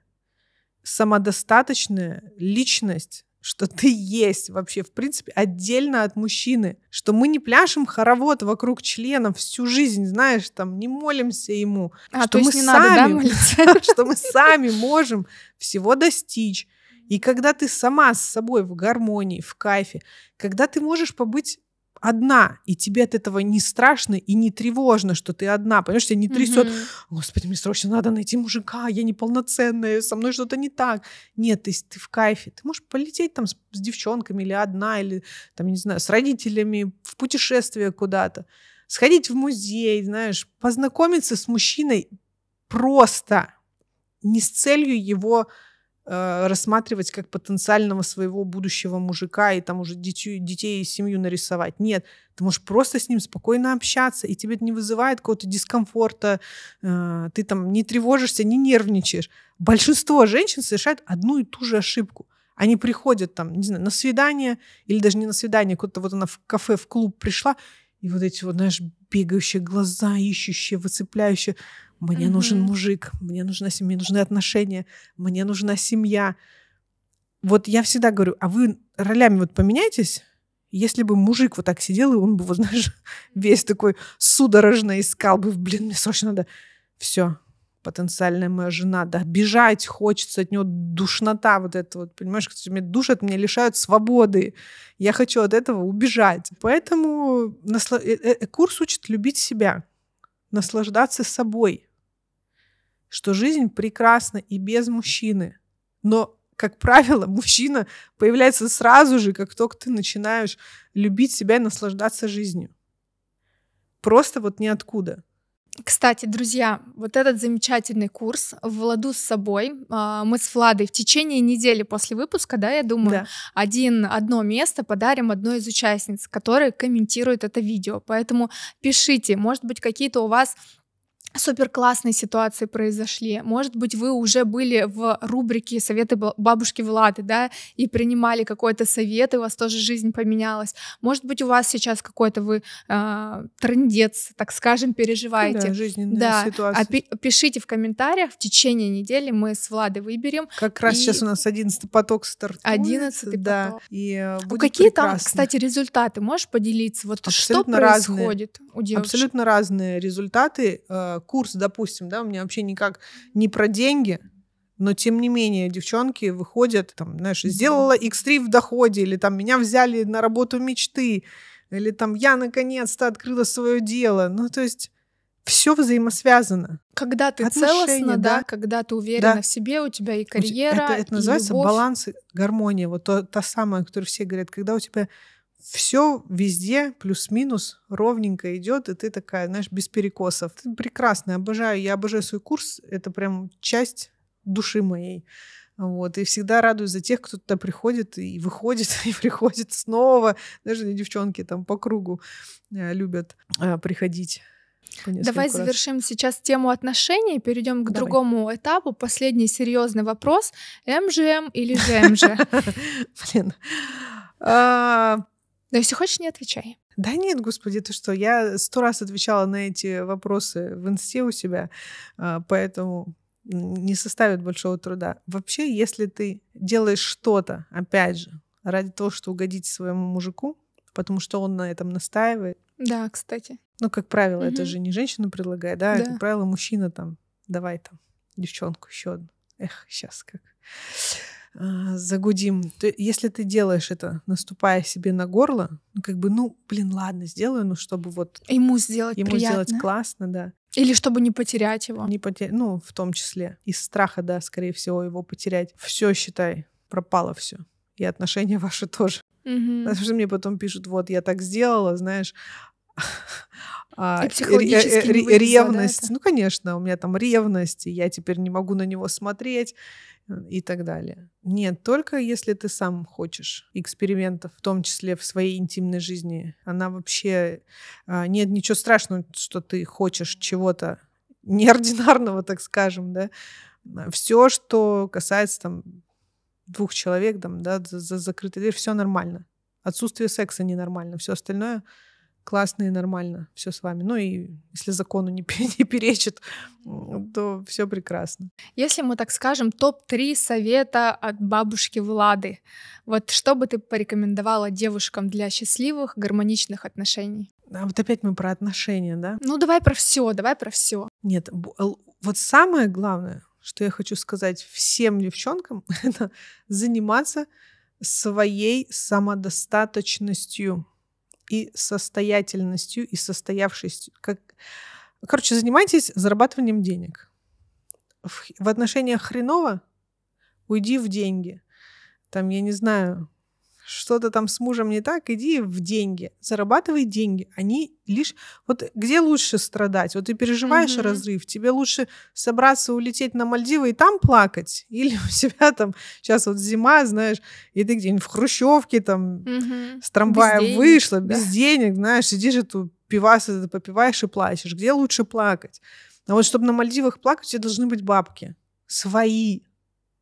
самодостаточная личность, что ты есть вообще, в принципе, отдельно от мужчины, что мы не пляшем хоровод вокруг членов всю жизнь, знаешь, там, не молимся ему, а, что, то есть мы не сами, надо, да, что мы сами можем всего достичь, и когда ты сама с собой в гармонии, в кайфе, когда ты можешь побыть одна, и тебе от этого не страшно и не тревожно, что ты одна, понимаешь, тебя не трясет, mm-hmm. господи, мне срочно надо найти мужика, я неполноценная, со мной что-то не так. Нет, ты, ты в кайфе, ты можешь полететь там с, с девчонками или одна, или там, не знаю, с родителями в путешествие куда-то, сходить в музей, знаешь, познакомиться с мужчиной просто, не с целью его Э, рассматривать как потенциального своего будущего мужика и там уже детей, детей и семью нарисовать. Нет, ты можешь просто с ним спокойно общаться, и тебе это не вызывает какого-то дискомфорта, э, ты там не тревожишься, не нервничаешь. Большинство женщин совершают одну и ту же ошибку. Они приходят там, не знаю, на свидание, или даже не на свидание, куда-то вот она в кафе, в клуб пришла, и вот эти вот, знаешь, бегающие глаза, ищущие, выцепляющие. Мне mm-hmm. нужен мужик, мне нужна семья, мне нужны отношения, мне нужна семья. Вот я всегда говорю, а вы ролями вот поменяйтесь? Если бы мужик вот так сидел, и он бы, вот, знаешь, весь такой судорожно искал бы, блин, мне срочно надо. Все, потенциальная моя жена, да, бежать хочется от нее душнота вот это вот, понимаешь, когда меня душат, меня лишают свободы, я хочу от этого убежать. Поэтому насло... Э, э, э, курс учит любить себя, наслаждаться собой, что жизнь прекрасна и без мужчины, но как правило, мужчина появляется сразу же, как только ты начинаешь любить себя и наслаждаться жизнью. Просто вот ниоткуда. Кстати, друзья, вот этот замечательный курс в ладу с собой. А, мы с Владой в течение недели после выпуска, да, я думаю, да. один одно место подарим одной из участниц, которая комментирует это видео. Поэтому пишите, может быть, какие-то у вас супер классные ситуации произошли. Может быть, вы уже были в рубрике «Советы бабушки Влады», да, и принимали какой-то совет, и у вас тоже жизнь поменялась. Может быть, у вас сейчас какой-то вы э, трендец, так скажем, переживаете. Да, жизненная да. А ситуация. А пишите в комментариях, в течение недели мы с Владой выберем. Как раз и... сейчас у нас одиннадцатый поток стартует. Одиннадцатый да, поток. И э, а будет Какие прекрасно. там, кстати, результаты? Можешь поделиться? Вот Абсолютно что происходит разные. у девушек? Абсолютно разные результаты э, курс, допустим, да, у меня вообще никак не про деньги, но тем не менее девчонки выходят, там, знаешь, сделала X3 в доходе, или там меня взяли на работу мечты, или там я наконец-то открыла свое дело. Ну, то есть все взаимосвязано. Когда ты целостно, да, да, когда ты уверена да. в себе, у тебя и карьера. Это, это называется и баланс, гармония. Вот то, та самая, о которой все говорят, когда у тебя все везде плюс-минус ровненько идет, и ты такая, знаешь, без перекосов. Ты прекрасно, обожаю, я обожаю свой курс, это прям часть души моей. Вот. И всегда радуюсь за тех, кто туда приходит и выходит, и приходит снова. Даже девчонки там по кругу э, любят э, приходить. Давай раз. завершим сейчас тему отношений, перейдем к Давай. другому этапу. Последний серьезный вопрос: МЖМ или ЖМЖ? Блин. А, но если хочешь, не отвечай. Да нет, господи, ты что, я сто раз отвечала на эти вопросы в инсте у себя, а, поэтому не составит большого труда. Вообще, если ты делаешь что-то, опять же, ради того, что угодить своему мужику, потому что он на этом настаивает. Да, кстати. Ну, как правило, угу. это же не женщина предлагает, да, да. как правило, мужчина там, давай там, девчонку еще одну. Эх, сейчас как. А, загудим. Ты, если ты делаешь это, наступая себе на горло, ну как бы, ну, блин, ладно, сделаю, ну чтобы вот... Ему сделать Ему приятно. сделать классно, да. Или чтобы не потерять его. Не потерять, ну, в том числе. Из страха, да, скорее всего, его потерять. Все, считай, пропало все. И отношения ваши тоже. Угу. Потому что мне потом пишут, вот, я так сделала, знаешь, и психологически р- ревность. Ну, конечно, у меня там ревность, и я теперь не могу на него смотреть и так далее. Нет, только если ты сам хочешь экспериментов, в том числе в своей интимной жизни. Она вообще... А, нет ничего страшного, что ты хочешь чего-то неординарного, так скажем, да. А, все, что касается там двух человек, там, да, за, за закрытой дверь, все нормально. Отсутствие секса ненормально, все остальное — классно и нормально все с вами. Ну и если закону не, не перечит, то все прекрасно. Если мы так скажем, топ-3 совета от бабушки Влады, вот что бы ты порекомендовала девушкам для счастливых, гармоничных отношений? А вот опять мы про отношения, да? Ну давай про все, давай про все. Нет, вот самое главное, что я хочу сказать всем девчонкам, это заниматься своей самодостаточностью и состоятельностью, и состоявшись. Как... Короче, занимайтесь зарабатыванием денег. В, в отношениях хреново уйди в деньги. Там, я не знаю, что-то там с мужем не так, иди в деньги, зарабатывай деньги. Они лишь... Вот где лучше страдать? Вот ты переживаешь mm-hmm. разрыв, тебе лучше собраться, улететь на Мальдивы и там плакать, или у себя там сейчас вот зима, знаешь, и ты где-нибудь в Хрущевке там mm-hmm. с трамвая без вышла, денег, без да. денег, знаешь, сидишь и тут пивас это попиваешь и плачешь. Где лучше плакать? А вот чтобы на Мальдивах плакать, у тебя должны быть бабки. Свои,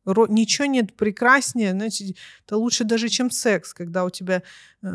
ничего нет прекраснее, знаете, это лучше даже, чем секс, когда у тебя э,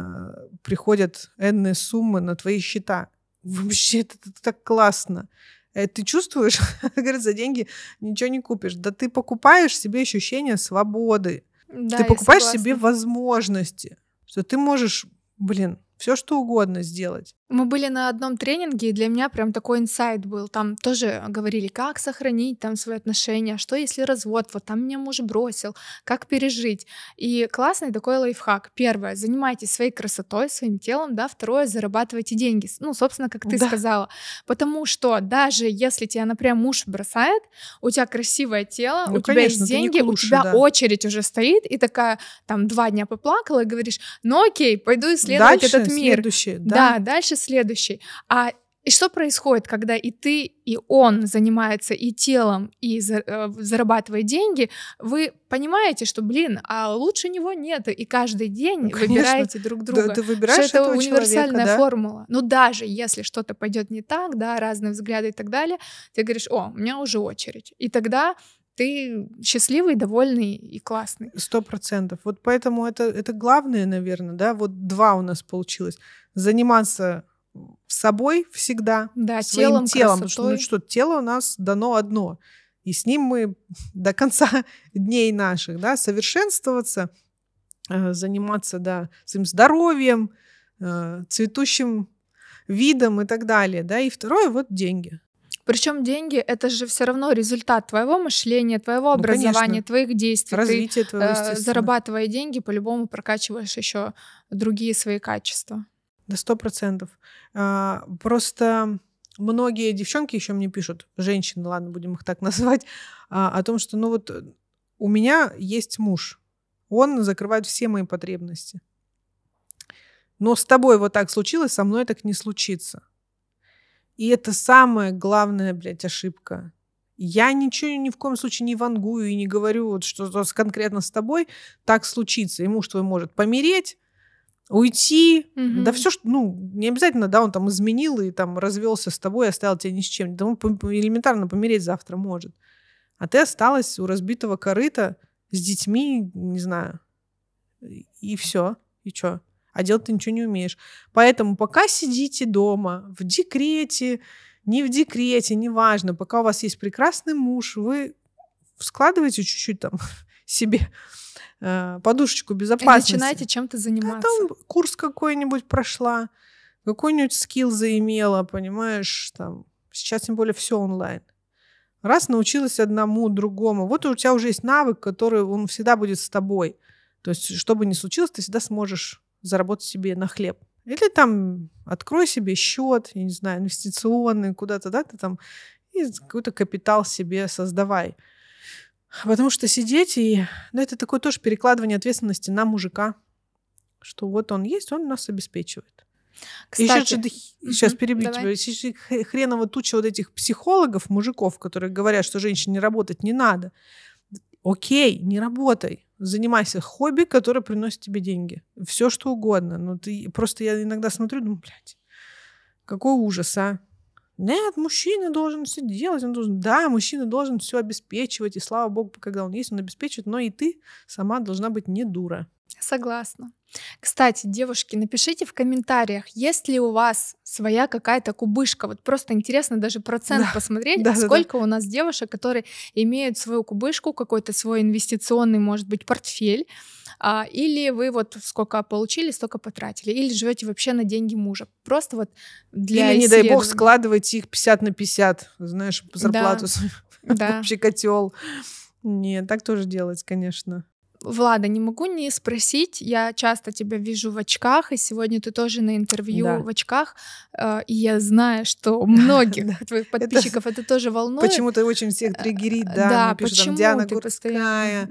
приходят энные суммы на твои счета. Вообще, это, это так классно. Э, ты чувствуешь, говорят, за деньги ничего не купишь. Да ты покупаешь себе ощущение свободы. Да, ты покупаешь себе возможности, что ты можешь, блин, все что угодно сделать. Мы были на одном тренинге, и для меня прям такой инсайт был. Там тоже говорили, как сохранить там свои отношения, что если развод, вот там меня муж бросил, как пережить. И классный такой лайфхак. Первое, занимайтесь своей красотой, своим телом, да. Второе, зарабатывайте деньги. Ну, собственно, как ты да. сказала. Потому что даже если тебя, например, муж бросает, у тебя красивое тело, ну, у тебя есть деньги, лучше, у тебя да. очередь уже стоит, и такая там два дня поплакала и говоришь, ну окей, пойду исследовать дальше, этот мир. следующее, Да. да, дальше следующий. А и что происходит, когда и ты, и он занимается и телом, и э, зарабатывает деньги, вы понимаете, что, блин, а лучше него нет, и каждый день ну, выбираете друг друга. Да, ты выбираешь что это универсальная человека, да? формула. Ну даже если что-то пойдет не так, да, разные взгляды и так далее, ты говоришь, о, у меня уже очередь. И тогда ты счастливый, довольный и классный. Сто процентов. Вот поэтому это, это главное, наверное, да, вот два у нас получилось. Заниматься с собой всегда, да, своим телом, телом. Потому что, ну что, тело у нас дано одно. И с ним мы до конца дней наших, да, совершенствоваться, э, заниматься, да, своим здоровьем, э, цветущим видом и так далее, да. И второе, вот деньги. Причем деньги это же все равно результат твоего мышления, твоего ну, образования, конечно. твоих действий. Развитие ты, твоего, э, зарабатывая деньги, по-любому прокачиваешь еще другие свои качества. Да сто процентов. А, просто многие девчонки еще мне пишут, женщины, ладно, будем их так назвать, а, о том, что, ну вот, э, у меня есть муж, он закрывает все мои потребности. Но с тобой вот так случилось, со мной так не случится. И это самая главная, блядь, ошибка. Я ничего ни в коем случае не вангую и не говорю, вот, что конкретно с тобой так случится. И муж твой может помереть, уйти, угу. да все, что, ну, не обязательно, да, он там изменил и там развелся с тобой, оставил тебя ни с чем. Да он элементарно помереть завтра может. А ты осталась у разбитого корыта с детьми, не знаю, и все, и что? А делать ты ничего не умеешь. Поэтому пока сидите дома, в декрете, не в декрете, неважно, пока у вас есть прекрасный муж, вы складываете чуть-чуть там себе э, подушечку безопасности. И начинаете чем-то заниматься. Потом курс какой-нибудь прошла, какой-нибудь скилл заимела, понимаешь, там, сейчас тем более все онлайн. Раз научилась одному, другому, вот у тебя уже есть навык, который он всегда будет с тобой. То есть, что бы ни случилось, ты всегда сможешь заработать себе на хлеб. Или там открой себе счет, я не знаю, инвестиционный куда-то, да, ты там и какой-то капитал себе создавай. Потому что сидеть и... Ну, это такое тоже перекладывание ответственности на мужика. Что вот он есть, он нас обеспечивает. Кстати, еще, угу, сейчас перебью давай. тебя. Хреново туча вот этих психологов, мужиков, которые говорят, что женщине работать не надо. Окей, не работай. Занимайся хобби, которое приносит тебе деньги. Все что угодно. Но ну, ты просто я иногда смотрю, думаю, блядь, какой ужас, а? Нет, мужчина должен все делать, он должен... Да, мужчина должен все обеспечивать, и слава богу, когда он есть, он обеспечивает, но и ты сама должна быть не дура. Согласна. Кстати, девушки, напишите в комментариях, есть ли у вас своя какая-то кубышка. Вот просто интересно даже процент да. посмотреть, да, сколько да, да. у нас девушек, которые имеют свою кубышку, какой-то свой инвестиционный, может быть, портфель. А, или вы вот сколько получили, столько потратили. Или живете вообще на деньги мужа. Просто вот для Или, не дай бог, складывайте их 50 на 50, знаешь, зарплату, да. вообще котел. Нет, так тоже делать, конечно. Влада, не могу не спросить, я часто тебя вижу в очках, и сегодня ты тоже на интервью да. в очках, э, и я знаю, что многих твоих подписчиков это тоже волнует. Почему-то очень всех э, триггерит, да, пишут там Диана Гурская,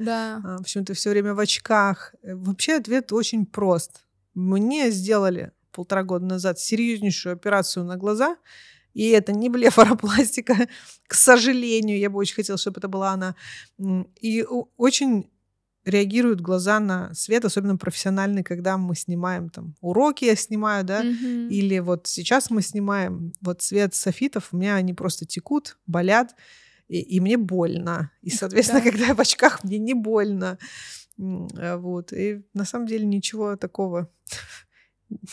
почему ты а, все время в очках. Э, вообще ответ очень прост. Мне сделали полтора года назад серьезнейшую операцию на глаза, и это не блефаропластика, к сожалению, я бы очень хотела, чтобы это была она. И очень реагируют глаза на свет, особенно профессиональный, когда мы снимаем там уроки, я снимаю, да, mm-hmm. или вот сейчас мы снимаем вот свет софитов, у меня они просто текут, болят, и, и мне больно. И, соответственно, когда я в очках, мне не больно. Э, вот. И на самом деле ничего такого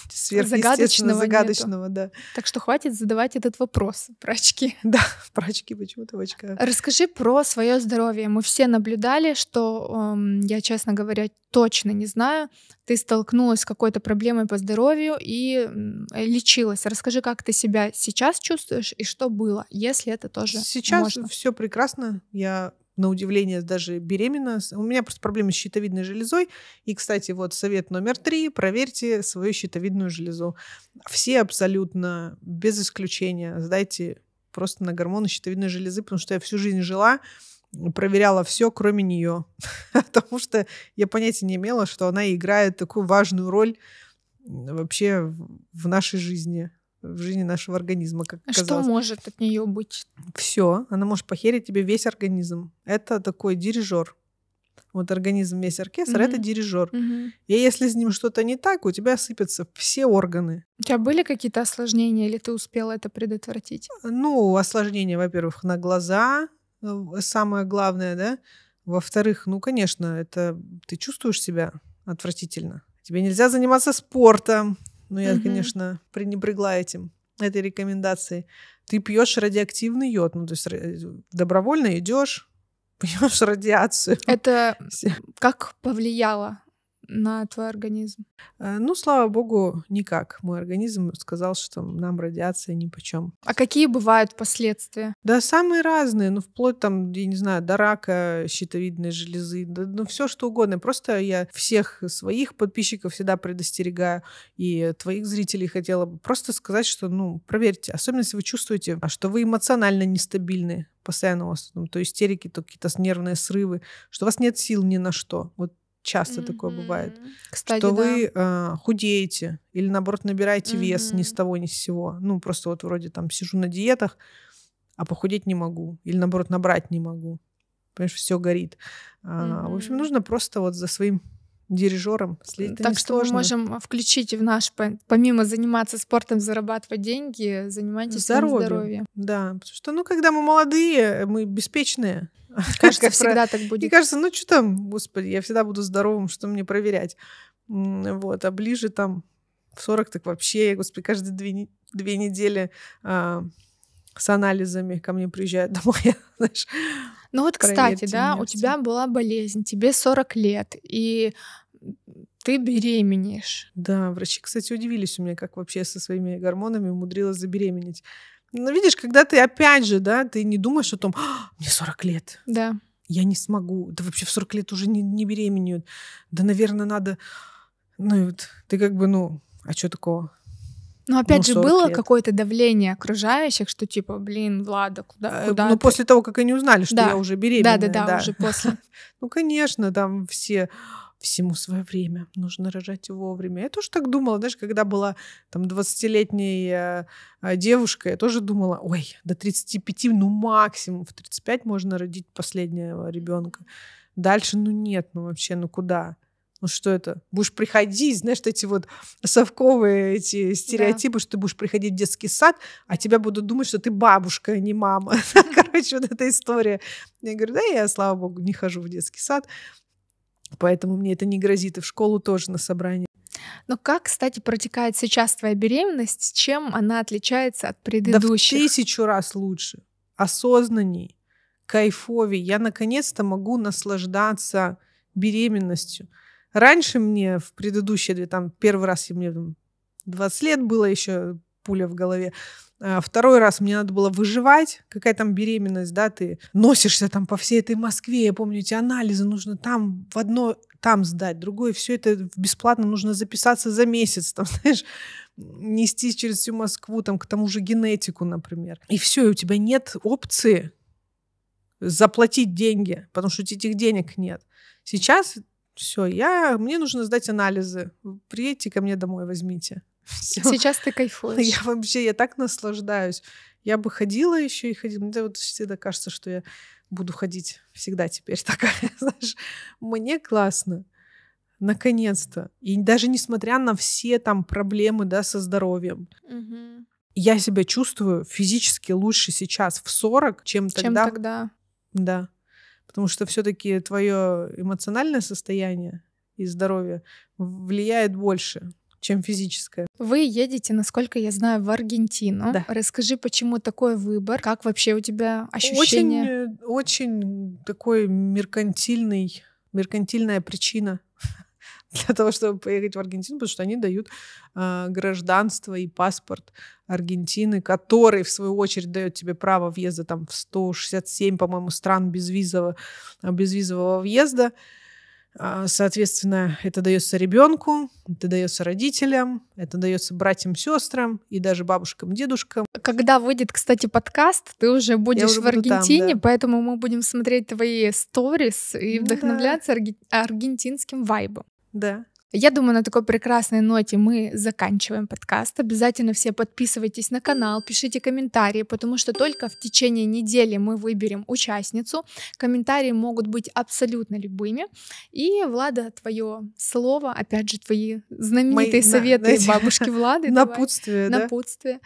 сверхъестественного, загадочного, нету. да. Так что хватит задавать этот вопрос про очки. Да, про очки почему-то в очках. Расскажи про свое здоровье. Мы все наблюдали, что эм, я, честно говоря, точно не знаю. Ты столкнулась с какой-то проблемой по здоровью и э, лечилась. Расскажи, как ты себя сейчас чувствуешь и что было, если это тоже Сейчас все прекрасно. Я на удивление даже беременна. У меня просто проблемы с щитовидной железой. И, кстати, вот совет номер три. Проверьте свою щитовидную железу. Все абсолютно, без исключения, сдайте просто на гормоны щитовидной железы, потому что я всю жизнь жила, проверяла все, кроме нее. Потому что я понятия не имела, что она играет такую важную роль вообще в нашей жизни в жизни нашего организма, как оказалось. Что может от нее быть? Все. Она может похерить тебе весь организм. Это такой дирижер. Вот организм весь оркестр mm-hmm. это дирижер. Mm-hmm. И если с ним что-то не так, у тебя сыпятся все органы. У тебя были какие-то осложнения, или ты успела это предотвратить? Ну, осложнения, во-первых, на глаза, э, самое главное, да. Во-вторых, ну, конечно, это ты чувствуешь себя отвратительно. Тебе нельзя заниматься спортом, но ну, я, угу. конечно, пренебрегла этим, этой рекомендацией. Ты пьешь радиоактивный йод, ну то есть э, добровольно идешь, пьешь радиацию. Это как повлияло на твой организм? Э, ну, слава богу, никак. Мой организм сказал, что нам радиация ни по чем. А какие бывают последствия? Да, самые разные, ну, вплоть там, я не знаю, до рака щитовидной железы, да, ну, все что угодно. Просто я всех своих подписчиков всегда предостерегаю, и твоих зрителей хотела бы просто сказать, что, ну, проверьте, особенно если вы чувствуете, что вы эмоционально нестабильны, постоянно у вас там, ну, то истерики, то какие-то нервные срывы, что у вас нет сил ни на что. Вот часто mm-hmm. такое бывает, Кстати, что да. вы э, худеете или наоборот набираете mm-hmm. вес ни с того ни с сего. Ну просто вот вроде там сижу на диетах, а похудеть не могу или наоборот набрать не могу, потому что все горит. Mm-hmm. А, в общем, нужно просто вот за своим дирижером. Следить так что сложно. мы можем включить в наш, помимо заниматься спортом, зарабатывать деньги, занимайтесь здоровьем. здоровьем. Да, потому что, ну, когда мы молодые, мы беспечные, Кажется, всегда так будет. Мне кажется, ну что там, господи, я всегда буду здоровым, что мне проверять. Вот, а ближе там в 40 так вообще, господи, каждые две, две недели а, с анализами ко мне приезжают домой, знаешь. Ну вот, кстати, да, у тебя была болезнь, тебе 40 лет, и ты беременеешь. Да, врачи, кстати, удивились у меня, как вообще со своими гормонами умудрилась забеременеть. Ну, видишь, когда ты опять же, да, ты не думаешь о том, «А, мне 40 лет. Да. Я не смогу. Да вообще в 40 лет уже не, не беременеют. Да, наверное, надо... Ну, и вот ты как бы, ну, а что такого? Но ну, опять ну, же, было какое-то давление окружающих, что типа, блин, Влада, куда, э, куда Ну, ты? после того, как они узнали, что да. я уже беременна. да да да. уже после. Ну, конечно, там все всему свое время, нужно рожать вовремя. Я тоже так думала, знаешь, когда была там 20-летней э, э я тоже думала, ой, до 35, ну максимум, в 35 можно родить последнего ребенка. Дальше, ну нет, ну вообще, ну куда? Ну что это? Будешь приходить, знаешь, эти вот совковые эти стереотипы, да. что ты будешь приходить в детский сад, а тебя будут думать, что ты бабушка, а не мама. Короче, вот эта история. Я говорю, да, я, слава богу, не хожу в детский сад. Поэтому мне это не грозит. И в школу тоже на собрание. Но как, кстати, протекает сейчас твоя беременность? Чем она отличается от предыдущей? Да в тысячу раз лучше, осознанней, кайфовей. Я наконец-то могу наслаждаться беременностью. Раньше мне в предыдущие, там, первый раз я мне там, 20 лет было еще пуля в голове. А, второй раз мне надо было выживать, какая там беременность, да, ты носишься там по всей этой Москве, я помню, эти анализы нужно там в одно там сдать, другое все это бесплатно нужно записаться за месяц, там, знаешь, нести через всю Москву, там, к тому же генетику, например. И все, и у тебя нет опции заплатить деньги, потому что у этих денег нет. Сейчас все, я, мне нужно сдать анализы. Приедьте ко мне домой, возьмите. Всё. Сейчас ты кайфуешь. Я вообще, я так наслаждаюсь. Я бы ходила еще и ходила. Мне вот всегда кажется, что я буду ходить всегда теперь такая, знаешь. Мне классно. Наконец-то. И даже несмотря на все там проблемы, да, со здоровьем. Угу. Я себя чувствую физически лучше сейчас в 40, чем тогда. Чем тогда. Да. Потому что все-таки твое эмоциональное состояние и здоровье влияет больше чем физическое. Вы едете, насколько я знаю, в Аргентину. Да. Расскажи, почему такой выбор? Как вообще у тебя ощущение? Очень, э, очень такой меркантильный, меркантильная причина для того, чтобы поехать в Аргентину, потому что они дают э, гражданство и паспорт Аргентины, который, в свою очередь, дает тебе право въезда там, в 167, по-моему, стран безвизового, безвизового въезда. А, соответственно, это дается ребенку, это дается родителям, это дается братьям, сестрам и даже бабушкам, дедушкам. Когда выйдет, кстати, подкаст, ты уже будешь уже в Аргентине, там, да. поэтому мы будем смотреть твои сторис и ну вдохновляться да. аргентинским вайбом. Да. Я думаю, на такой прекрасной ноте мы заканчиваем подкаст. Обязательно все подписывайтесь на канал, пишите комментарии, потому что только в течение недели мы выберем участницу. Комментарии могут быть абсолютно любыми. И, Влада, твое слово, опять же, твои знаменитые Мои, советы на, бабушки Влады. Напутствие, давай. да? Напутствие.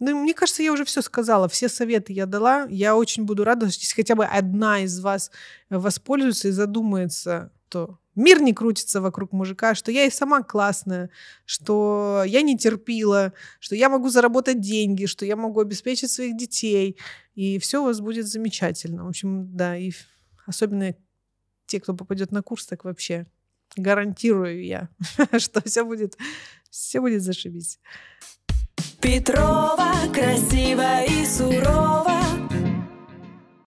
Ну, мне кажется, я уже все сказала, все советы я дала. Я очень буду рада, если хотя бы одна из вас воспользуется и задумается, что мир не крутится вокруг мужика, что я и сама классная, что я не терпила, что я могу заработать деньги, что я могу обеспечить своих детей, и все у вас будет замечательно. В общем, да, и особенно те, кто попадет на курс, так вообще гарантирую я, что все будет, все будет зашибись. Петрова красиво и сурово